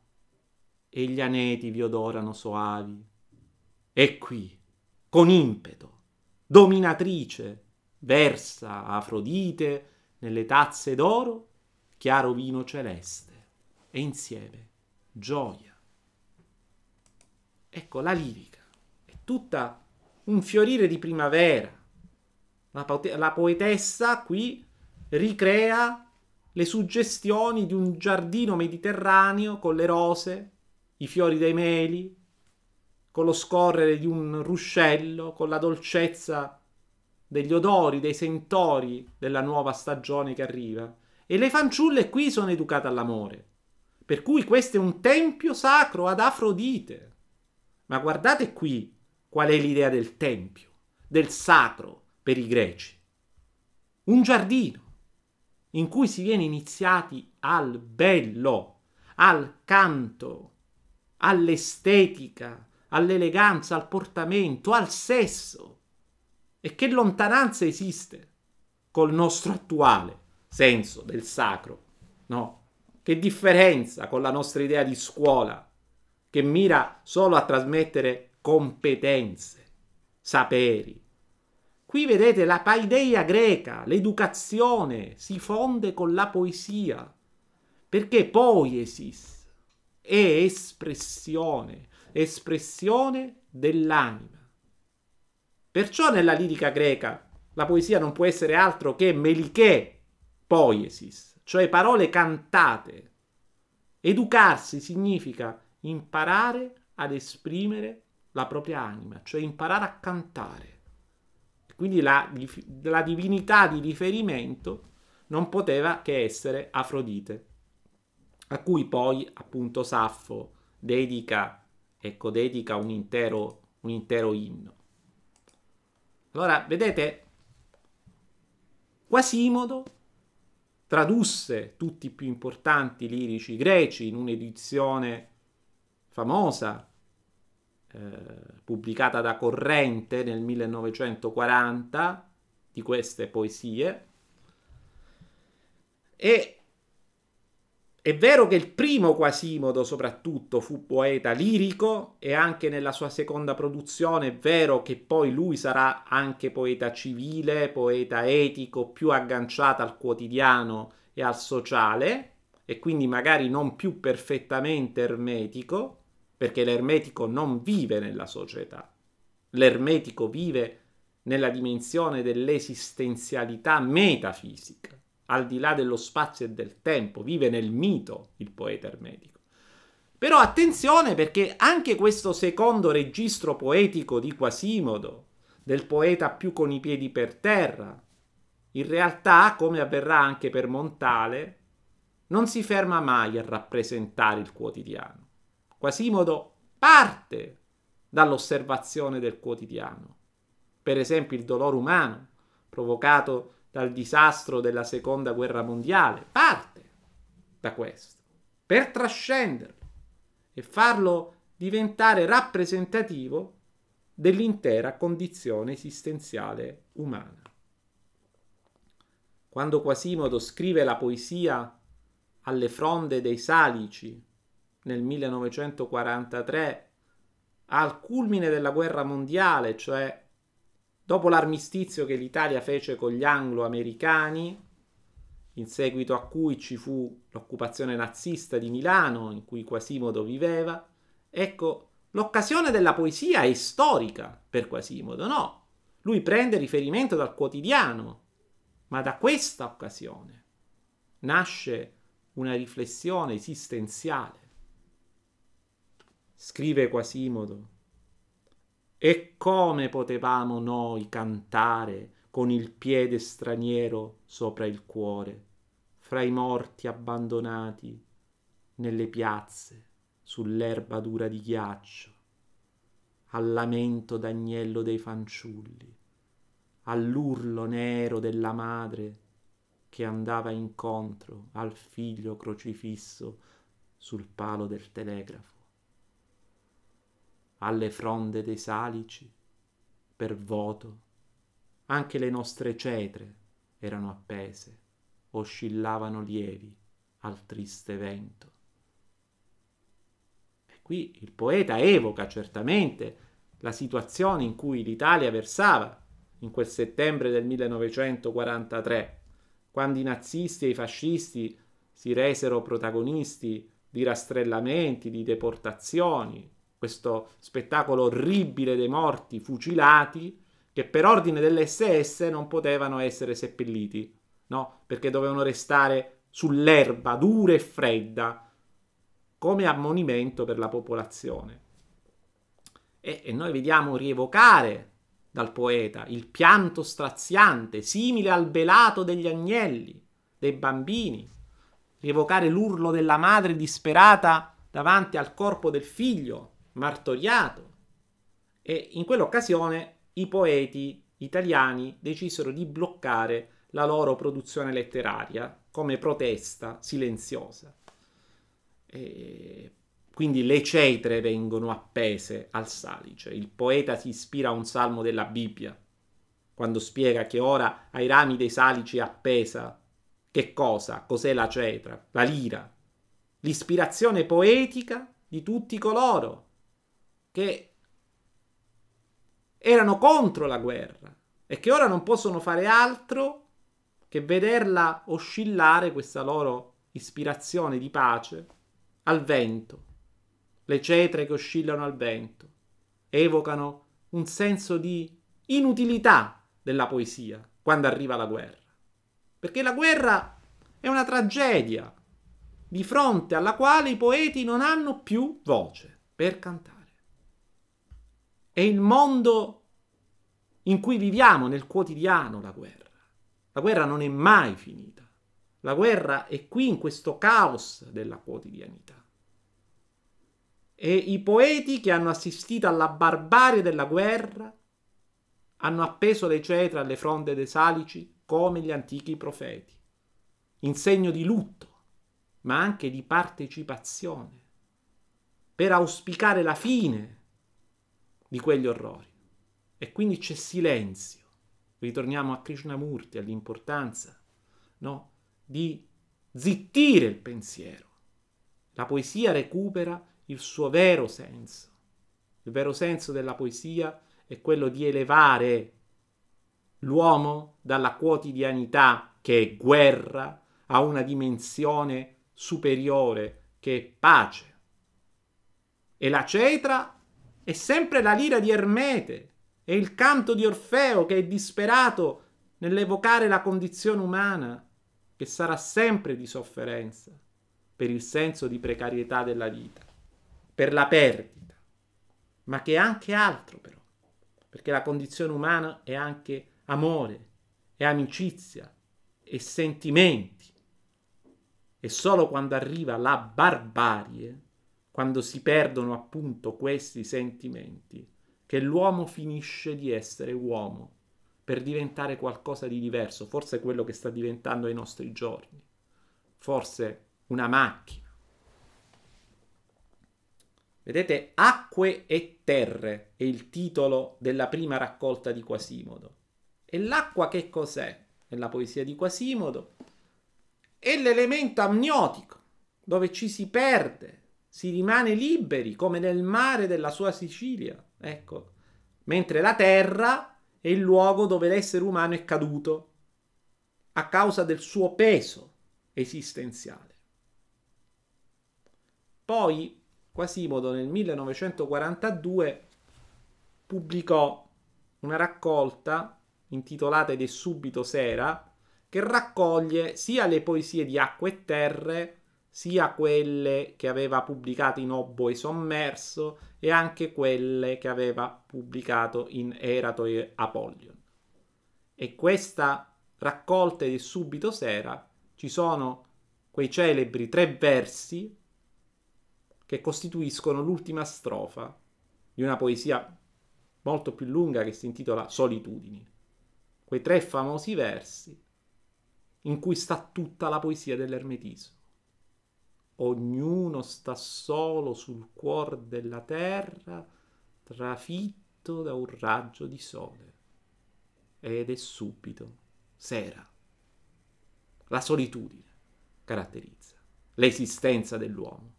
e gli aneti vi odorano soavi. E qui, con impeto, dominatrice, versa Afrodite nelle tazze d'oro chiaro vino celeste e insieme gioia. Ecco, la lirica è tutta un fiorire di primavera. La, poet- la poetessa qui ricrea le suggestioni di un giardino mediterraneo con le rose, i fiori dei meli, con lo scorrere di un ruscello, con la dolcezza degli odori, dei sentori della nuova stagione che arriva. E le fanciulle qui sono educate all'amore. Per cui questo è un tempio sacro ad Afrodite. Ma guardate qui, qual è l'idea del tempio, del sacro per i greci. Un giardino in cui si viene iniziati al bello, al canto, all'estetica, all'eleganza, al portamento, al sesso. E che lontananza esiste col nostro attuale senso del sacro, no? Che differenza con la nostra idea di scuola, che mira solo a trasmettere competenze, saperi. Qui vedete la paideia greca, l'educazione si fonde con la poesia, perché poiesis è espressione, espressione dell'anima. Perciò nella lirica greca la poesia non può essere altro che meliché poiesis, cioè parole cantate. Educarsi significa imparare ad esprimere la propria anima, cioè imparare a cantare. Quindi la, la divinità di riferimento non poteva che essere Afrodite, a cui poi appunto Saffo dedica, ecco, dedica un, intero, un intero inno. Allora, vedete, Quasimodo tradusse tutti i più importanti lirici greci in un'edizione famosa eh, pubblicata da Corrente nel 1940 di queste poesie. E è vero che il primo Quasimodo soprattutto fu poeta lirico e anche nella sua seconda produzione è vero che poi lui sarà anche poeta civile, poeta etico, più agganciato al quotidiano e al sociale e quindi magari non più perfettamente ermetico, perché l'ermetico non vive nella società, l'ermetico vive nella dimensione dell'esistenzialità metafisica, al di là dello spazio e del tempo, vive nel mito il poeta ermetico. Però attenzione perché anche questo secondo registro poetico di Quasimodo, del poeta più con i piedi per terra, in realtà, come avverrà anche per Montale, non si ferma mai a rappresentare il quotidiano. Quasimodo parte dall'osservazione del quotidiano, per esempio il dolore umano provocato dal disastro della seconda guerra mondiale, parte da questo, per trascenderlo e farlo diventare rappresentativo dell'intera condizione esistenziale umana. Quando Quasimodo scrive la poesia alle fronde dei salici nel 1943 al culmine della guerra mondiale, cioè dopo l'armistizio che l'Italia fece con gli anglo-americani, in seguito a cui ci fu l'occupazione nazista di Milano in cui Quasimodo viveva, ecco, l'occasione della poesia è storica per Quasimodo, no? Lui prende riferimento dal quotidiano, ma da questa occasione nasce una riflessione esistenziale scrive Quasimodo. E come potevamo noi cantare con il piede straniero sopra il cuore, fra i morti abbandonati, nelle piazze, sull'erba dura di ghiaccio, al lamento d'agnello dei fanciulli, all'urlo nero della madre che andava incontro al figlio crocifisso sul palo del telegrafo alle fronde dei salici, per voto, anche le nostre cetre erano appese, oscillavano lievi al triste vento. E qui il poeta evoca certamente la situazione in cui l'Italia versava in quel settembre del 1943, quando i nazisti e i fascisti si resero protagonisti di rastrellamenti, di deportazioni, questo spettacolo orribile dei morti fucilati, che per ordine dell'SS non potevano essere seppelliti, no? Perché dovevano restare sull'erba dura e fredda, come ammonimento per la popolazione. E, e noi vediamo rievocare dal poeta il pianto straziante, simile al belato degli agnelli, dei bambini, rievocare l'urlo della madre disperata davanti al corpo del figlio, martoriato. E in quell'occasione i poeti italiani decisero di bloccare la loro produzione letteraria come protesta silenziosa. E quindi le cetre vengono appese al salice. Il poeta si ispira a un salmo della Bibbia, quando spiega che ora ai rami dei salici è appesa che cosa? Cos'è la cetra? La lira. L'ispirazione poetica di tutti coloro che erano contro la guerra e che ora non possono fare altro che vederla oscillare questa loro ispirazione di pace al vento. Le cetre che oscillano al vento evocano un senso di inutilità della poesia quando arriva la guerra. Perché la guerra è una tragedia di fronte alla quale i poeti non hanno più voce per cantare. È il mondo in cui viviamo nel quotidiano la guerra. La guerra non è mai finita. La guerra è qui in questo caos della quotidianità. E i poeti che hanno assistito alla barbarie della guerra hanno appeso le cetre alle fronde dei salici come gli antichi profeti, in segno di lutto, ma anche di partecipazione, per auspicare la fine di quegli orrori. E quindi c'è silenzio. Ritorniamo a Krishnamurti, all'importanza no? di zittire il pensiero. La poesia recupera il suo vero senso. Il vero senso della poesia è quello di elevare l'uomo dalla quotidianità che è guerra a una dimensione superiore che è pace. E la cetra è sempre la lira di Ermete, e il canto di Orfeo che è disperato nell'evocare la condizione umana, che sarà sempre di sofferenza, per il senso di precarietà della vita, per la perdita, ma che è anche altro però, perché la condizione umana è anche amore, è amicizia, è sentimenti. E solo quando arriva la barbarie, quando si perdono appunto questi sentimenti, che l'uomo finisce di essere uomo per diventare qualcosa di diverso, forse quello che sta diventando ai nostri giorni, forse una macchina. Vedete, Acque e Terre è il titolo della prima raccolta di Quasimodo. E l'acqua che cos'è? Nella poesia di Quasimodo è l'elemento amniotico, dove ci si perde, si rimane liberi come nel mare della sua Sicilia, ecco, mentre la terra è il luogo dove l'essere umano è caduto a causa del suo peso esistenziale. Poi Quasimodo nel 1942 pubblicò una raccolta intitolata Ed è subito sera, che raccoglie sia le poesie di acqua e terre, sia quelle che aveva pubblicato in Oboe Sommerso e anche quelle che aveva pubblicato in Erato e Apollion. E questa raccolta di Subito Sera ci sono quei celebri tre versi che costituiscono l'ultima strofa di una poesia molto più lunga che si intitola Solitudini. Quei tre famosi versi in cui sta tutta la poesia dell'Ermetismo ognuno sta solo sul cuor della terra, trafitto da un raggio di sole. Ed è subito sera. La solitudine caratterizza l'esistenza dell'uomo,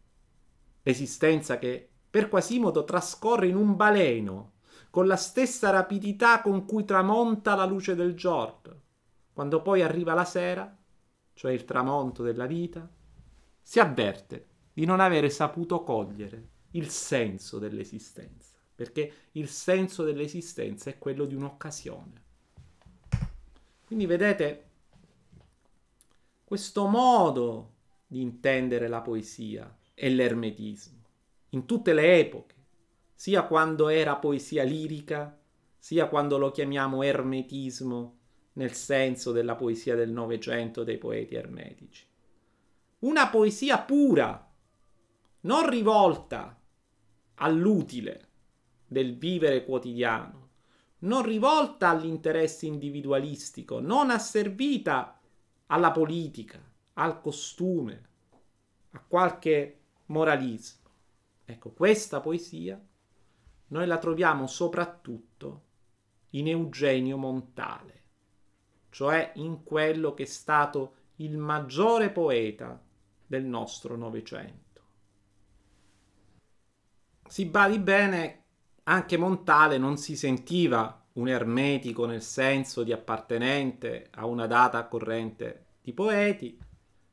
l'esistenza che per Quasimodo trascorre in un baleno, con la stessa rapidità con cui tramonta la luce del giorno. Quando poi arriva la sera, cioè il tramonto della vita, si avverte di non avere saputo cogliere il senso dell'esistenza, perché il senso dell'esistenza è quello di un'occasione. Quindi vedete, questo modo di intendere la poesia e l'ermetismo, in tutte le epoche, sia quando era poesia lirica, sia quando lo chiamiamo ermetismo nel senso della poesia del Novecento dei poeti ermetici una poesia pura, non rivolta all'utile del vivere quotidiano, non rivolta all'interesse individualistico, non asservita alla politica, al costume, a qualche moralismo. Ecco, questa poesia noi la troviamo soprattutto in Eugenio Montale, cioè in quello che è stato il maggiore poeta del nostro Novecento. Si badi bene, anche Montale non si sentiva un ermetico nel senso di appartenente a una data corrente di poeti.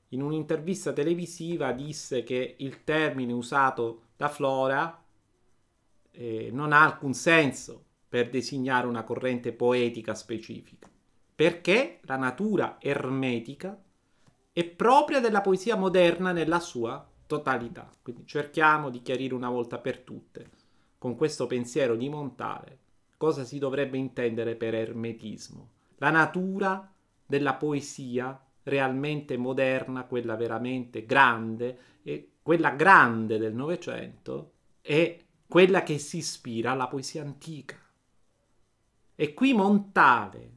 In un'intervista televisiva disse che il termine usato da Flora eh, non ha alcun senso per designare una corrente poetica specifica, perché la natura ermetica e propria della poesia moderna nella sua totalità. Quindi cerchiamo di chiarire una volta per tutte, con questo pensiero di Montale, cosa si dovrebbe intendere per ermetismo, la natura della poesia realmente moderna, quella veramente grande, e quella grande del Novecento è quella che si ispira alla poesia antica. E qui Montale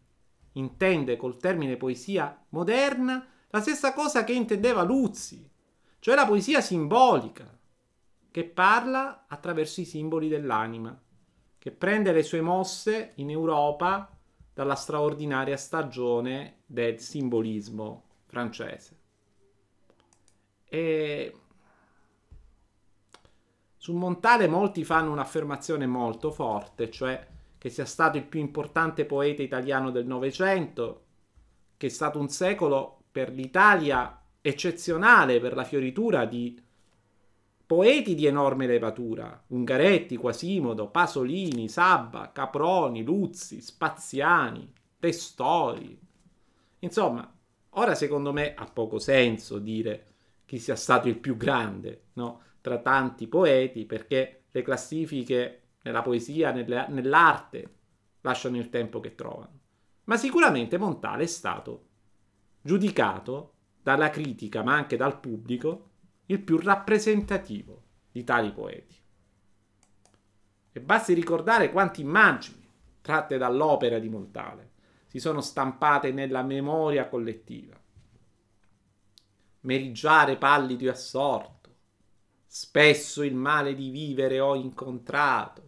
intende col termine poesia moderna la stessa cosa che intendeva Luzzi, cioè la poesia simbolica, che parla attraverso i simboli dell'anima, che prende le sue mosse in Europa dalla straordinaria stagione del simbolismo francese. E su Montale molti fanno un'affermazione molto forte, cioè che sia stato il più importante poeta italiano del Novecento, che è stato un secolo per l'Italia eccezionale per la fioritura di poeti di enorme levatura, Ungaretti, Quasimodo, Pasolini, Sabba, Caproni, Luzzi, Spaziani, Testori. Insomma, ora secondo me ha poco senso dire chi sia stato il più grande, no? Tra tanti poeti, perché le classifiche nella poesia, nell'arte, lasciano il tempo che trovano. Ma sicuramente Montale è stato giudicato dalla critica ma anche dal pubblico il più rappresentativo di tali poeti. E basti ricordare quante immagini tratte dall'opera di Montale si sono stampate nella memoria collettiva. Meriggiare pallido e assorto, spesso il male di vivere ho incontrato,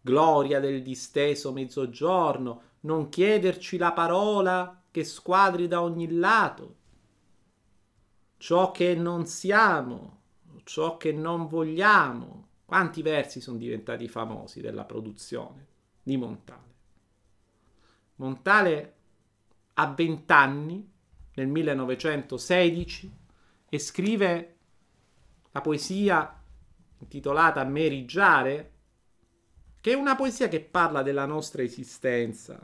gloria del disteso mezzogiorno, non chiederci la parola che squadri da ogni lato ciò che non siamo, ciò che non vogliamo. Quanti versi sono diventati famosi della produzione di Montale? Montale ha 20 anni, nel 1916, e scrive la poesia intitolata Meriggiare, che è una poesia che parla della nostra esistenza,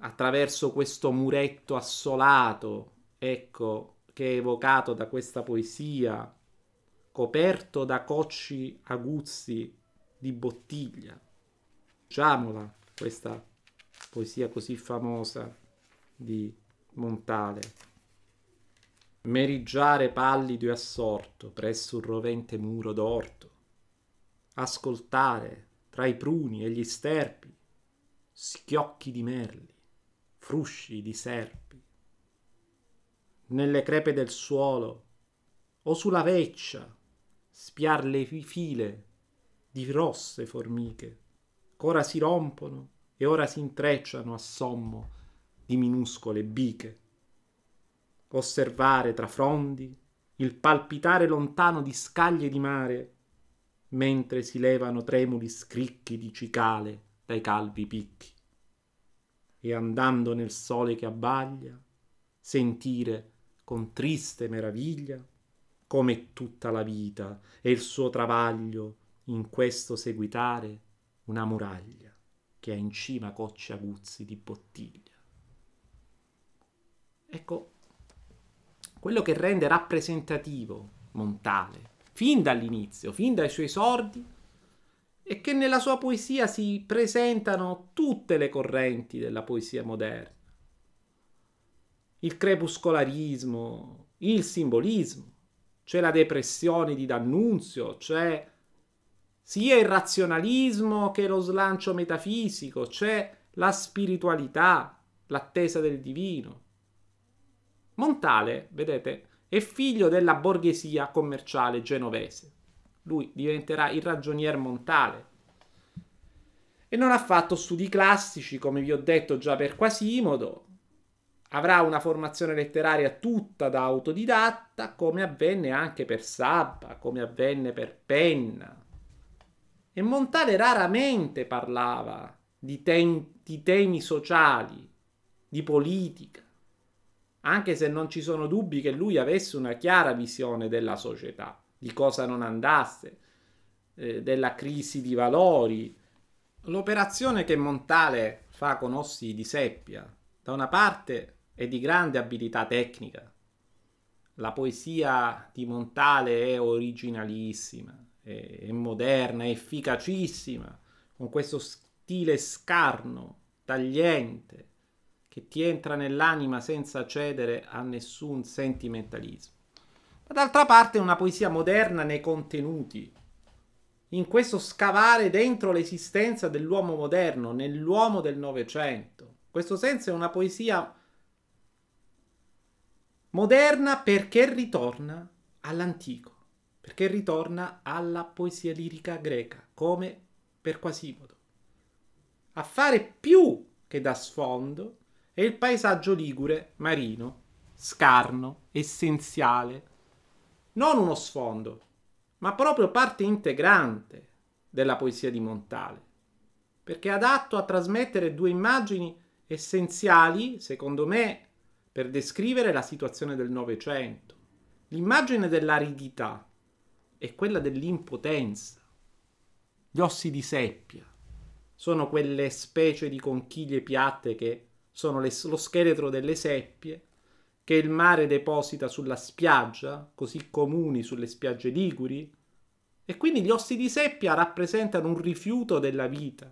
attraverso questo muretto assolato, ecco, che è evocato da questa poesia, coperto da cocci aguzzi di bottiglia. Diciamola, questa poesia così famosa di Montale. Meriggiare pallido e assorto presso un rovente muro d'orto, ascoltare tra i pruni e gli sterpi schiocchi di merli frusci di serpi, nelle crepe del suolo o sulla veccia, spiar le file di rosse formiche, ora si rompono e ora si intrecciano a sommo di minuscole biche. Osservare tra frondi il palpitare lontano di scaglie di mare, mentre si levano tremuli scricchi di cicale dai calvi picchi e andando nel sole che abbaglia, sentire con triste meraviglia come tutta la vita e il suo travaglio in questo seguitare una muraglia che ha in cima cocci aguzzi di bottiglia. Ecco, quello che rende rappresentativo Montale, fin dall'inizio, fin dai suoi sordi, e che nella sua poesia si presentano tutte le correnti della poesia moderna. Il crepuscolarismo, il simbolismo, c'è la depressione di D'Annunzio, c'è sia il razionalismo che lo slancio metafisico, c'è la spiritualità, l'attesa del divino. Montale, vedete, è figlio della borghesia commerciale genovese lui diventerà il ragionier montale. E non ha fatto studi classici, come vi ho detto già per Quasimodo. Avrà una formazione letteraria tutta da autodidatta, come avvenne anche per Sabba, come avvenne per Penna. E Montale raramente parlava di, tem- di temi sociali, di politica anche se non ci sono dubbi che lui avesse una chiara visione della società di cosa non andasse, eh, della crisi di valori. L'operazione che Montale fa con Ossi di Seppia, da una parte è di grande abilità tecnica, la poesia di Montale è originalissima, è, è moderna, è efficacissima, con questo stile scarno, tagliente, che ti entra nell'anima senza cedere a nessun sentimentalismo. Ma d'altra parte è una poesia moderna nei contenuti, in questo scavare dentro l'esistenza dell'uomo moderno, nell'uomo del Novecento. In questo senso è una poesia moderna perché ritorna all'antico, perché ritorna alla poesia lirica greca, come per Quasimodo. A fare più che da sfondo è il paesaggio ligure, marino, scarno, essenziale, non uno sfondo, ma proprio parte integrante della poesia di Montale, perché è adatto a trasmettere due immagini essenziali, secondo me, per descrivere la situazione del Novecento. L'immagine dell'aridità e quella dell'impotenza. Gli ossi di seppia sono quelle specie di conchiglie piatte che sono le, lo scheletro delle seppie che il mare deposita sulla spiaggia, così comuni sulle spiagge liguri, e quindi gli ossi di seppia rappresentano un rifiuto della vita,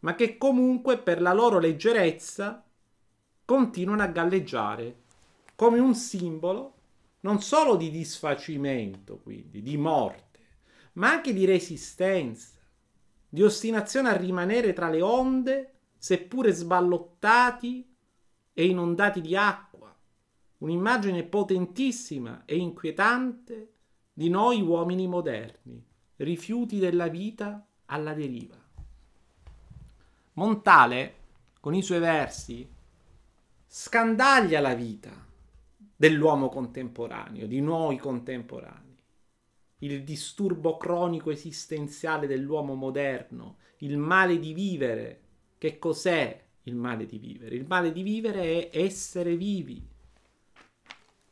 ma che comunque per la loro leggerezza continuano a galleggiare come un simbolo non solo di disfacimento, quindi di morte, ma anche di resistenza, di ostinazione a rimanere tra le onde, seppure sballottati e inondati di acqua un'immagine potentissima e inquietante di noi uomini moderni, rifiuti della vita alla deriva. Montale, con i suoi versi, scandaglia la vita dell'uomo contemporaneo, di noi contemporanei. Il disturbo cronico esistenziale dell'uomo moderno, il male di vivere. Che cos'è il male di vivere? Il male di vivere è essere vivi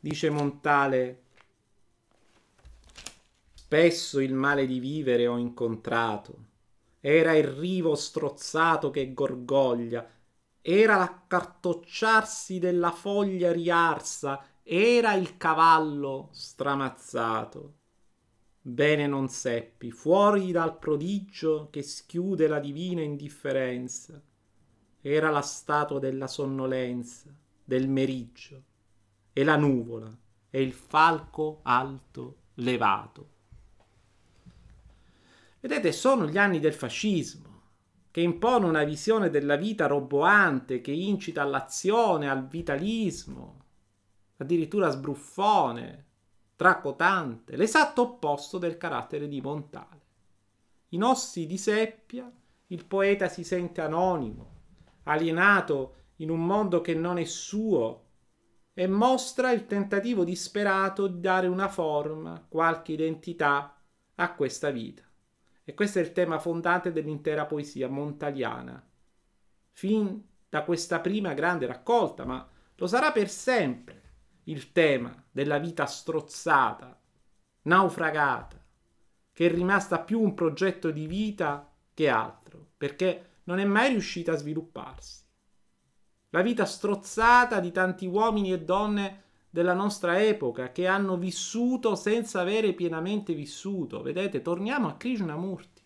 Dice Montale, spesso il male di vivere ho incontrato. Era il rivo strozzato che gorgoglia, era l'accartocciarsi della foglia riarsa, era il cavallo stramazzato. Bene non seppi, fuori dal prodigio che schiude la divina indifferenza. Era la statua della sonnolenza, del meriggio e la nuvola e il falco alto levato. Vedete, sono gli anni del fascismo che impone una visione della vita roboante, che incita all'azione, al vitalismo, addirittura sbruffone, tracotante, l'esatto opposto del carattere di Montale. In ossi di seppia il poeta si sente anonimo, alienato in un mondo che non è suo e mostra il tentativo disperato di dare una forma, qualche identità a questa vita. E questo è il tema fondante dell'intera poesia montaliana. Fin da questa prima grande raccolta, ma lo sarà per sempre il tema della vita strozzata, naufragata, che è rimasta più un progetto di vita che altro, perché non è mai riuscita a svilupparsi la vita strozzata di tanti uomini e donne della nostra epoca che hanno vissuto senza avere pienamente vissuto. Vedete, torniamo a Krishnamurti.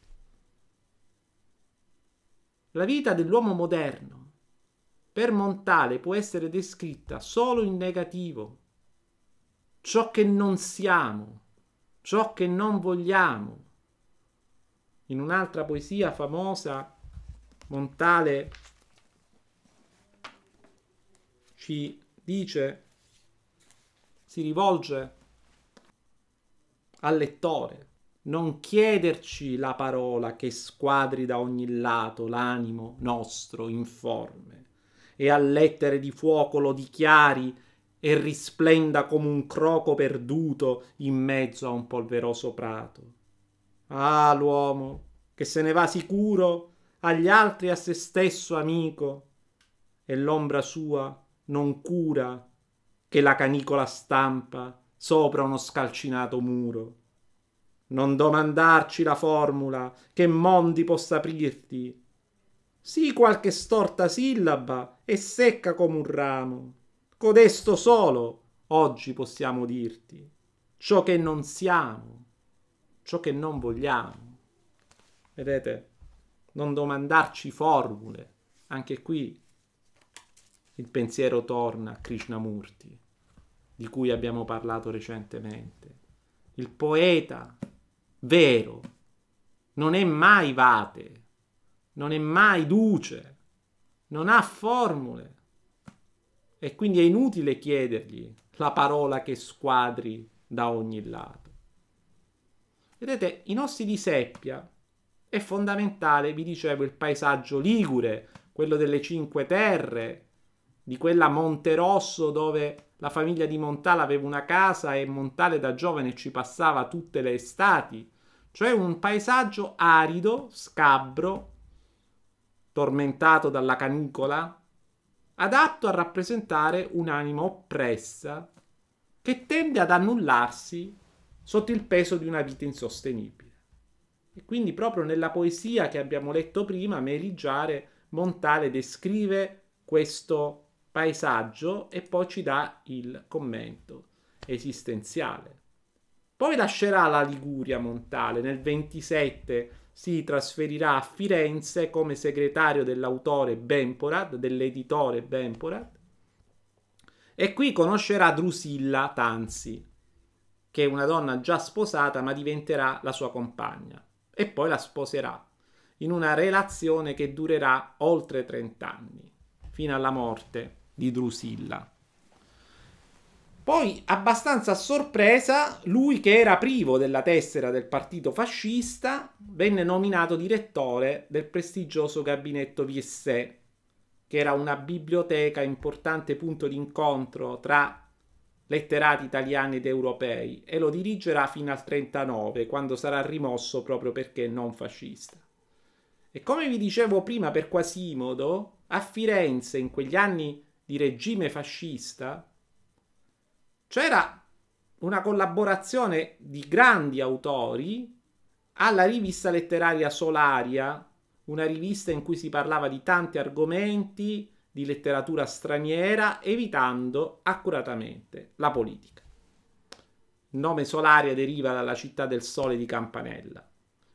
La vita dell'uomo moderno per Montale può essere descritta solo in negativo. Ciò che non siamo, ciò che non vogliamo. In un'altra poesia famosa, Montale ci dice, si rivolge al lettore. Non chiederci la parola che squadri da ogni lato l'animo nostro informe e a lettere di fuoco lo dichiari e risplenda come un croco perduto in mezzo a un polveroso prato. Ah, l'uomo che se ne va sicuro agli altri a se stesso amico e l'ombra sua non cura che la canicola stampa sopra uno scalcinato muro. Non domandarci la formula che mondi possa aprirti. Sì qualche storta sillaba e secca come un ramo. Codesto solo oggi possiamo dirti. Ciò che non siamo, ciò che non vogliamo. Vedete, non domandarci formule. Anche qui il pensiero torna a Krishnamurti, di cui abbiamo parlato recentemente. Il poeta vero non è mai vate, non è mai duce, non ha formule. E quindi è inutile chiedergli la parola che squadri da ogni lato. Vedete, i nostri di seppia è fondamentale, vi dicevo, il paesaggio ligure, quello delle cinque terre, di quella Monterosso dove la famiglia di Montale aveva una casa e Montale da giovane ci passava tutte le estati, cioè un paesaggio arido, scabro, tormentato dalla canicola, adatto a rappresentare un'anima oppressa che tende ad annullarsi sotto il peso di una vita insostenibile. E quindi proprio nella poesia che abbiamo letto prima, Merigiare, Montale descrive questo paesaggio e poi ci dà il commento esistenziale. Poi lascerà la Liguria Montale, nel 27 si trasferirà a Firenze come segretario dell'autore Bemporad, dell'editore Benporat, e qui conoscerà Drusilla Tanzi, che è una donna già sposata ma diventerà la sua compagna, e poi la sposerà, in una relazione che durerà oltre 30 anni, fino alla morte di Drusilla. Poi, abbastanza a sorpresa, lui che era privo della tessera del partito fascista, venne nominato direttore del prestigioso gabinetto Viesse, che era una biblioteca importante punto d'incontro tra letterati italiani ed europei, e lo dirigerà fino al 1939, quando sarà rimosso proprio perché non fascista. E come vi dicevo prima per Quasimodo, a Firenze in quegli anni di regime fascista, c'era una collaborazione di grandi autori alla rivista letteraria Solaria, una rivista in cui si parlava di tanti argomenti di letteratura straniera, evitando accuratamente la politica. Il nome Solaria deriva dalla città del sole di Campanella.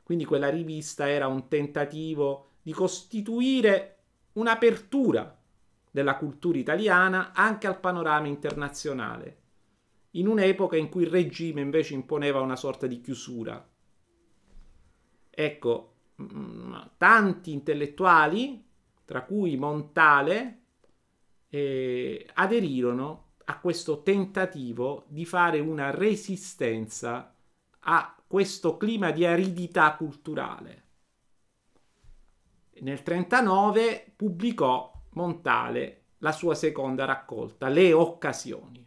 Quindi quella rivista era un tentativo di costituire un'apertura della cultura italiana anche al panorama internazionale, in un'epoca in cui il regime invece imponeva una sorta di chiusura. Ecco, mm, tanti intellettuali, tra cui Montale, eh, aderirono a questo tentativo di fare una resistenza a questo clima di aridità culturale. Nel 1939 pubblicò Montale la sua seconda raccolta, Le occasioni.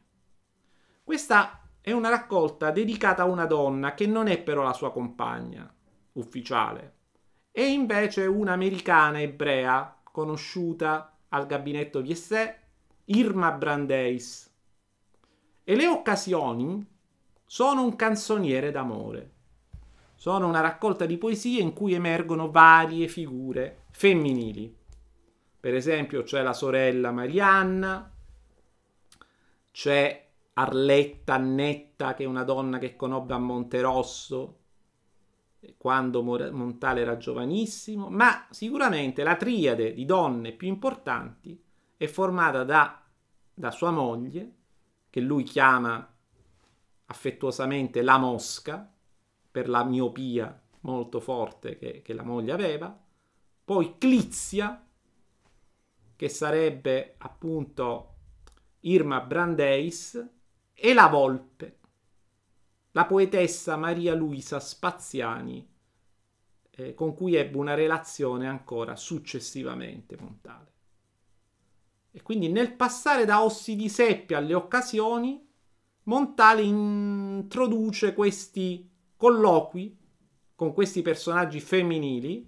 Questa è una raccolta dedicata a una donna che non è però la sua compagna ufficiale, è invece un'americana ebrea conosciuta al gabinetto Viessè, Irma Brandeis. E le occasioni sono un canzoniere d'amore. Sono una raccolta di poesie in cui emergono varie figure femminili. Per esempio c'è la sorella Marianna, c'è Arletta Annetta, che è una donna che conobbe a Monterosso quando Montale era giovanissimo, ma sicuramente la triade di donne più importanti è formata da, da sua moglie, che lui chiama affettuosamente la mosca, per la miopia molto forte che, che la moglie aveva, poi Clizia, che sarebbe appunto Irma Brandeis, e la volpe, la poetessa Maria Luisa Spaziani, eh, con cui ebbe una relazione ancora successivamente Montale. E quindi nel passare da Ossi di Seppia alle occasioni, Montale introduce questi colloqui con questi personaggi femminili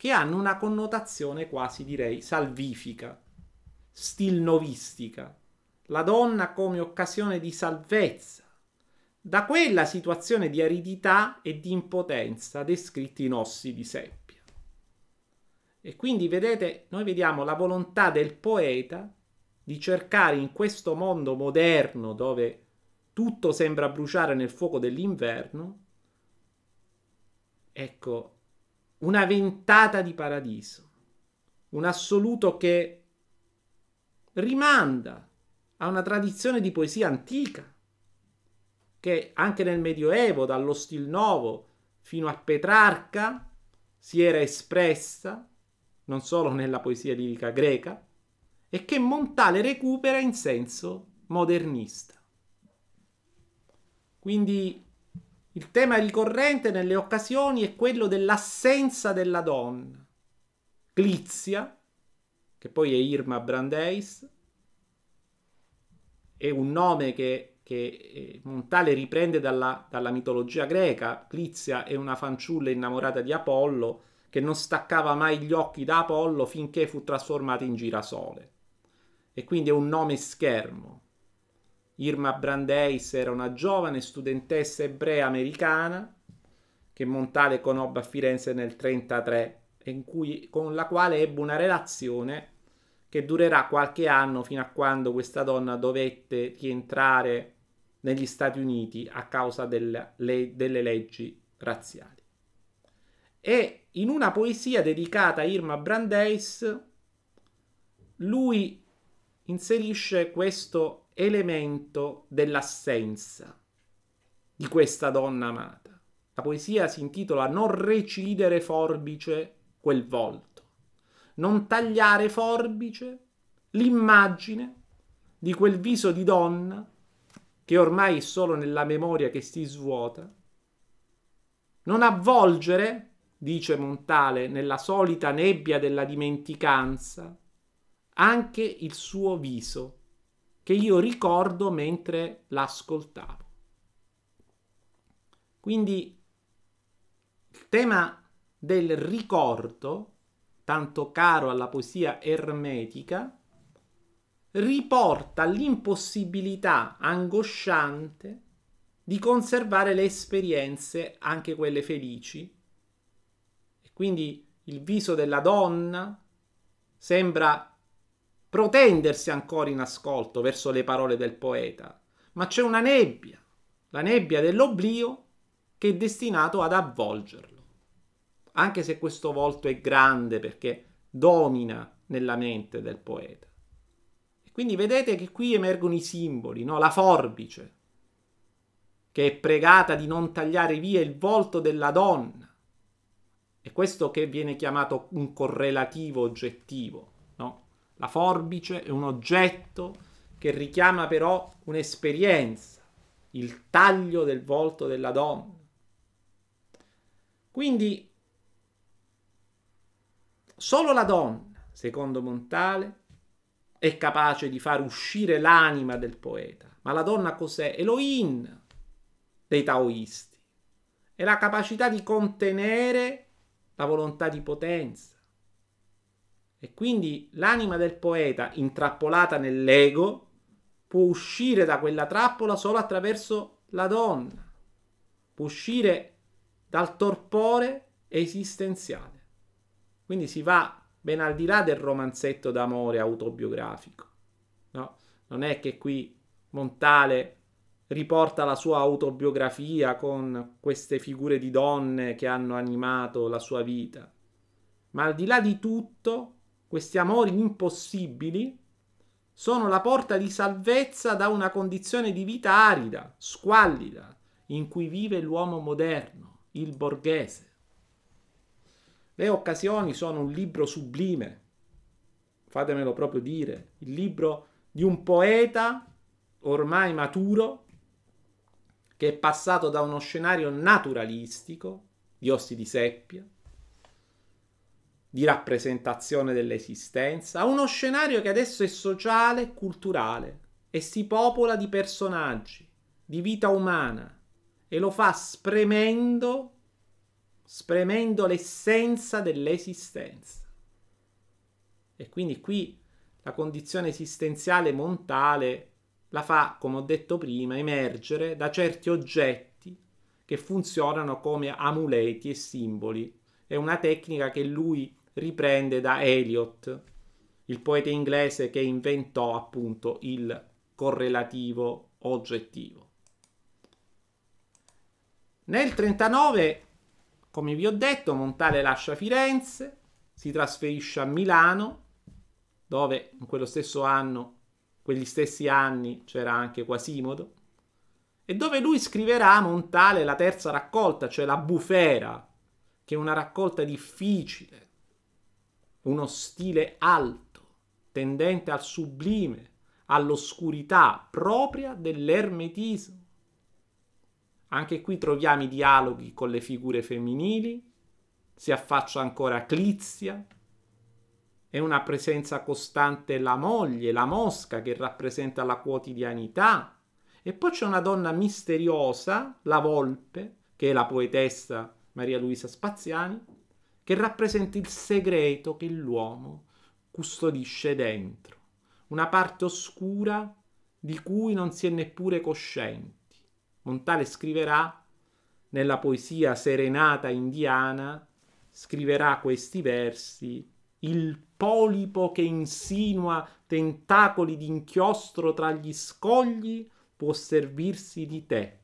che hanno una connotazione quasi direi salvifica, stilnovistica. La donna come occasione di salvezza, da quella situazione di aridità e di impotenza descritti in ossi di seppia. E quindi vedete, noi vediamo la volontà del poeta di cercare in questo mondo moderno dove tutto sembra bruciare nel fuoco dell'inverno, ecco, una ventata di paradiso, un assoluto che rimanda a una tradizione di poesia antica, che anche nel Medioevo, dallo Stil Novo fino a Petrarca, si era espressa, non solo nella poesia lirica greca, e che Montale recupera in senso modernista. Quindi il tema ricorrente nelle occasioni è quello dell'assenza della donna. Glizia, che poi è Irma Brandeis, è un nome che, che eh, Montale riprende dalla, dalla mitologia greca. Glizia è una fanciulla innamorata di Apollo che non staccava mai gli occhi da Apollo finché fu trasformata in girasole. E quindi è un nome schermo. Irma Brandeis era una giovane studentessa ebrea americana che Montale conobbe a Firenze nel 1933 cui, con la quale ebbe una relazione che durerà qualche anno fino a quando questa donna dovette rientrare negli Stati Uniti a causa del, le, delle leggi razziali. E in una poesia dedicata a Irma Brandeis, lui inserisce questo elemento dell'assenza di questa donna amata. La poesia si intitola Non recidere forbice quel volto, non tagliare forbice l'immagine di quel viso di donna che ormai è solo nella memoria che si svuota. Non avvolgere, dice Montale, nella solita nebbia della dimenticanza, anche il suo viso che io ricordo mentre l'ascoltavo. Quindi il tema del ricordo, tanto caro alla poesia ermetica, riporta l'impossibilità angosciante di conservare le esperienze, anche quelle felici. E quindi il viso della donna sembra protendersi ancora in ascolto verso le parole del poeta, ma c'è una nebbia, la nebbia dell'oblio che è destinato ad avvolgerlo. Anche se questo volto è grande perché domina nella mente del poeta. E quindi vedete che qui emergono i simboli, no? la forbice, che è pregata di non tagliare via il volto della donna. E questo che viene chiamato un correlativo oggettivo. La forbice è un oggetto che richiama però un'esperienza, il taglio del volto della donna. Quindi solo la donna, secondo Montale, è capace di far uscire l'anima del poeta. Ma la donna cos'è? Elohim dei taoisti. È la capacità di contenere la volontà di potenza e quindi l'anima del poeta, intrappolata nell'ego, può uscire da quella trappola solo attraverso la donna, può uscire dal torpore esistenziale. Quindi si va ben al di là del romanzetto d'amore autobiografico. No? Non è che qui Montale riporta la sua autobiografia con queste figure di donne che hanno animato la sua vita, ma al di là di tutto questi amori impossibili, sono la porta di salvezza da una condizione di vita arida, squallida, in cui vive l'uomo moderno, il borghese. Le occasioni sono un libro sublime, fatemelo proprio dire, il libro di un poeta ormai maturo che è passato da uno scenario naturalistico, di ossi di seppia, di rappresentazione dell'esistenza, a uno scenario che adesso è sociale e culturale e si popola di personaggi, di vita umana e lo fa spremendo, spremendo l'essenza dell'esistenza. E quindi qui la condizione esistenziale montale la fa, come ho detto prima, emergere da certi oggetti che funzionano come amuleti e simboli. È una tecnica che lui riprende da Eliot, il poeta inglese che inventò appunto il correlativo oggettivo. Nel 39, come vi ho detto, Montale lascia Firenze, si trasferisce a Milano, dove in quello stesso anno, quegli stessi anni, c'era anche Quasimodo, e dove lui scriverà a Montale la terza raccolta, cioè la Bufera, che è una raccolta difficile, uno stile alto, tendente al sublime, all'oscurità propria dell'ermetismo. Anche qui troviamo i dialoghi con le figure femminili, si affaccia ancora Clizia, è una presenza costante la moglie, la mosca che rappresenta la quotidianità. E poi c'è una donna misteriosa, la volpe, che è la poetessa Maria Luisa Spaziani, che rappresenta il segreto che l'uomo custodisce dentro, una parte oscura di cui non si è neppure coscienti. Montale scriverà nella poesia Serenata indiana, scriverà questi versi, il polipo che insinua tentacoli d'inchiostro tra gli scogli può servirsi di te.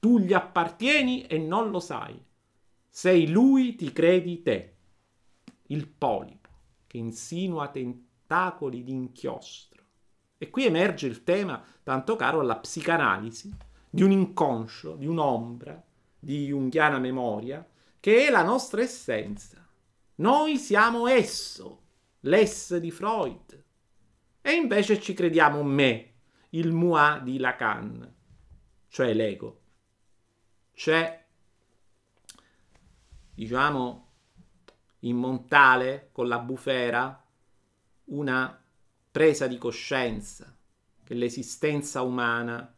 Tu gli appartieni e non lo sai. Sei lui, ti credi te, il polipo, che insinua tentacoli di inchiostro. E qui emerge il tema tanto caro alla psicanalisi di un inconscio, di un'ombra, di junghiana memoria, che è la nostra essenza. Noi siamo esso, l'ess di Freud. E invece ci crediamo me, il moi di Lacan, cioè l'ego. C'è diciamo, in Montale con la bufera una presa di coscienza che l'esistenza umana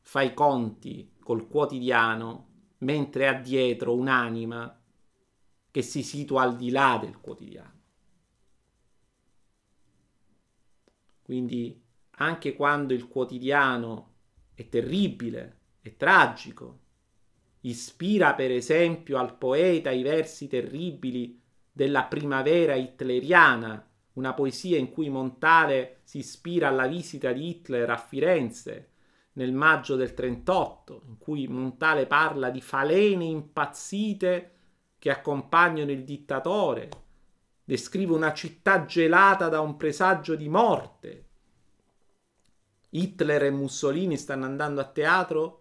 fa i conti col quotidiano mentre ha dietro un'anima che si situa al di là del quotidiano. Quindi anche quando il quotidiano è terribile, è tragico, Ispira per esempio al poeta i versi terribili della primavera hitleriana, una poesia in cui Montale si ispira alla visita di Hitler a Firenze nel maggio del 38, in cui Montale parla di falene impazzite che accompagnano il dittatore, descrive una città gelata da un presagio di morte. Hitler e Mussolini stanno andando a teatro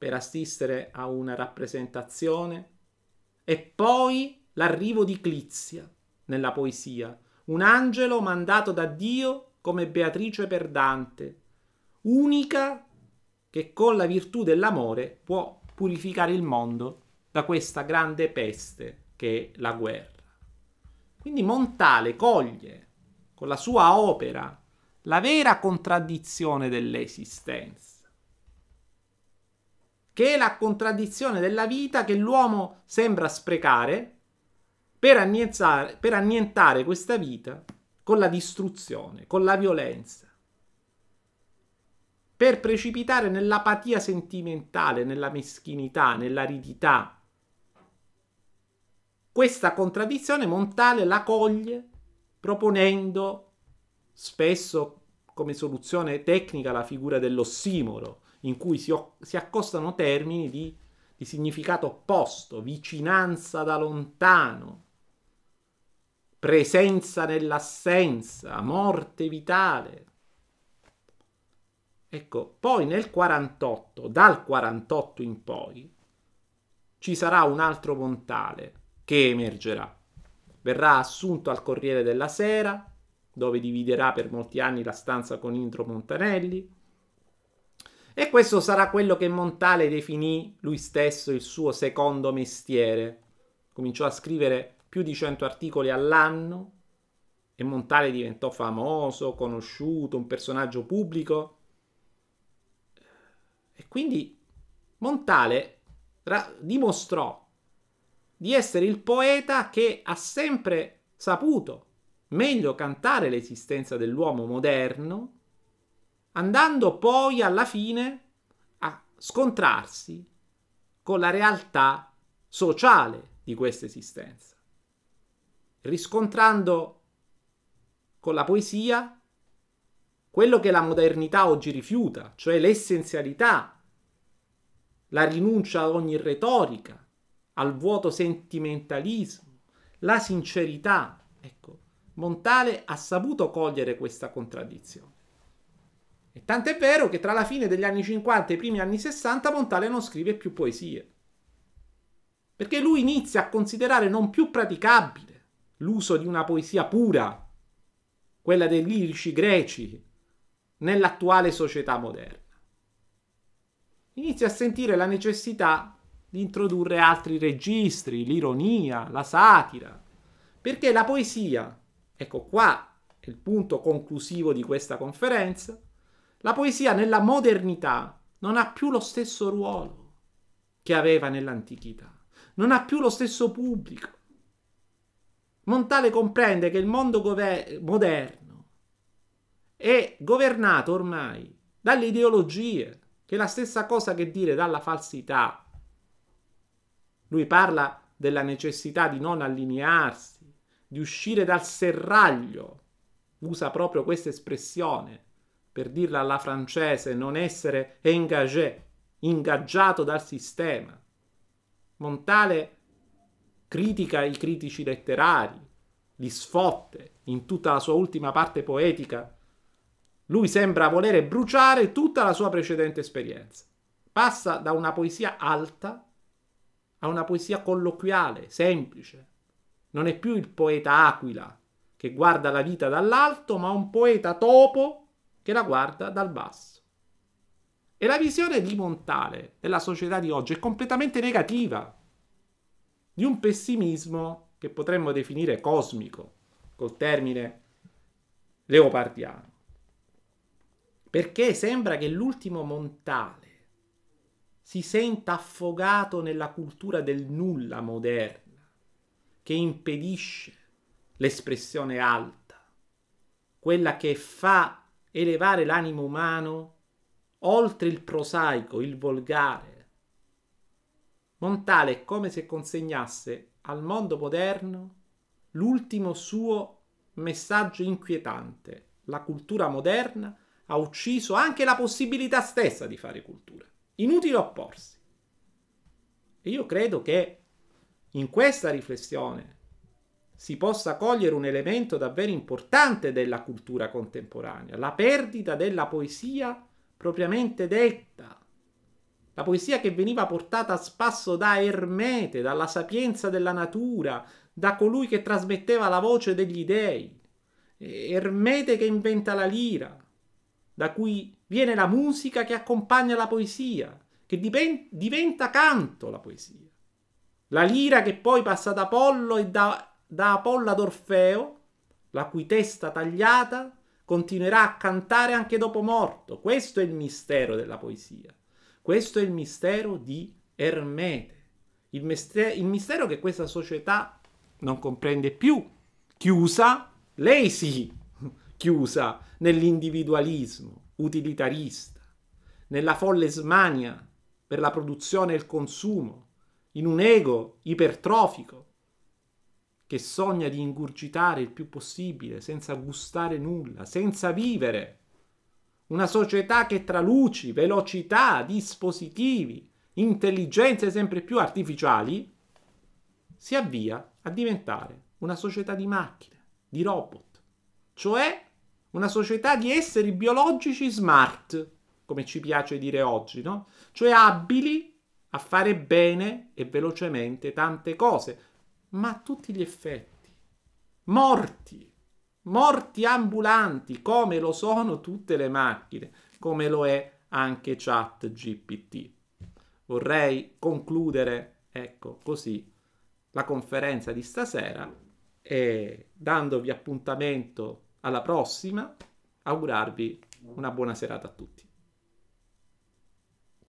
per assistere a una rappresentazione e poi l'arrivo di Clizia nella poesia, un angelo mandato da Dio come Beatrice per Dante, unica che con la virtù dell'amore può purificare il mondo da questa grande peste che è la guerra. Quindi Montale coglie con la sua opera la vera contraddizione dell'esistenza che è la contraddizione della vita che l'uomo sembra sprecare per annientare, per annientare questa vita con la distruzione, con la violenza, per precipitare nell'apatia sentimentale, nella meschinità, nell'aridità. Questa contraddizione Montale la coglie proponendo spesso come soluzione tecnica la figura dell'ossimoro, in cui si, si accostano termini di, di significato opposto, vicinanza da lontano, presenza nell'assenza, morte vitale. Ecco, poi nel 48, dal 48 in poi, ci sarà un altro Montale che emergerà. Verrà assunto al Corriere della Sera, dove dividerà per molti anni la stanza con Indro Montanelli, e questo sarà quello che Montale definì lui stesso il suo secondo mestiere. Cominciò a scrivere più di 100 articoli all'anno e Montale diventò famoso, conosciuto, un personaggio pubblico. E quindi Montale dimostrò di essere il poeta che ha sempre saputo meglio cantare l'esistenza dell'uomo moderno andando poi alla fine a scontrarsi con la realtà sociale di questa esistenza, riscontrando con la poesia quello che la modernità oggi rifiuta, cioè l'essenzialità, la rinuncia ad ogni retorica, al vuoto sentimentalismo, la sincerità. Ecco, Montale ha saputo cogliere questa contraddizione. E tant'è vero che tra la fine degli anni 50 e i primi anni 60 Montale non scrive più poesie. Perché lui inizia a considerare non più praticabile l'uso di una poesia pura, quella dei lirici greci, nell'attuale società moderna. Inizia a sentire la necessità di introdurre altri registri, l'ironia, la satira, perché la poesia, ecco qua è il punto conclusivo di questa conferenza, la poesia nella modernità non ha più lo stesso ruolo che aveva nell'antichità, non ha più lo stesso pubblico. Montale comprende che il mondo moderno è governato ormai dalle ideologie, che è la stessa cosa che dire dalla falsità. Lui parla della necessità di non allinearsi, di uscire dal serraglio, usa proprio questa espressione per dirla alla francese, non essere engagé, ingaggiato dal sistema. Montale critica i critici letterari, li sfotte in tutta la sua ultima parte poetica. Lui sembra volere bruciare tutta la sua precedente esperienza. Passa da una poesia alta a una poesia colloquiale, semplice. Non è più il poeta aquila che guarda la vita dall'alto, ma un poeta topo che la guarda dal basso. E la visione di Montale della società di oggi è completamente negativa, di un pessimismo che potremmo definire cosmico, col termine leopardiano. Perché sembra che l'ultimo Montale si senta affogato nella cultura del nulla moderna, che impedisce l'espressione alta, quella che fa elevare l'animo umano oltre il prosaico, il volgare. Montale è come se consegnasse al mondo moderno l'ultimo suo messaggio inquietante. La cultura moderna ha ucciso anche la possibilità stessa di fare cultura. Inutile opporsi. E io credo che in questa riflessione si possa cogliere un elemento davvero importante della cultura contemporanea, la perdita della poesia propriamente detta, la poesia che veniva portata a spasso da Ermete, dalla sapienza della natura, da colui che trasmetteva la voce degli dei. Ermete che inventa la lira, da cui viene la musica che accompagna la poesia, che diventa canto la poesia. La lira che poi passa da Apollo e da da Apolla d'Orfeo, la cui testa tagliata continuerà a cantare anche dopo morto. Questo è il mistero della poesia. Questo è il mistero di Ermete. Il, mistero, il mistero che questa società non comprende più. Chiusa, lei sì, (laughs) chiusa nell'individualismo utilitarista, nella folle smania per la produzione e il consumo, in un ego ipertrofico che sogna di ingurgitare il più possibile, senza gustare nulla, senza vivere. Una società che tra luci, velocità, dispositivi, intelligenze sempre più artificiali, si avvia a diventare una società di macchine, di robot, cioè una società di esseri biologici smart, come ci piace dire oggi, no? Cioè abili a fare bene e velocemente tante cose, ma a tutti gli effetti. Morti, morti ambulanti, come lo sono tutte le macchine, come lo è anche chat GPT. Vorrei concludere, ecco così, la conferenza di stasera e dandovi appuntamento alla prossima, augurarvi una buona serata a tutti.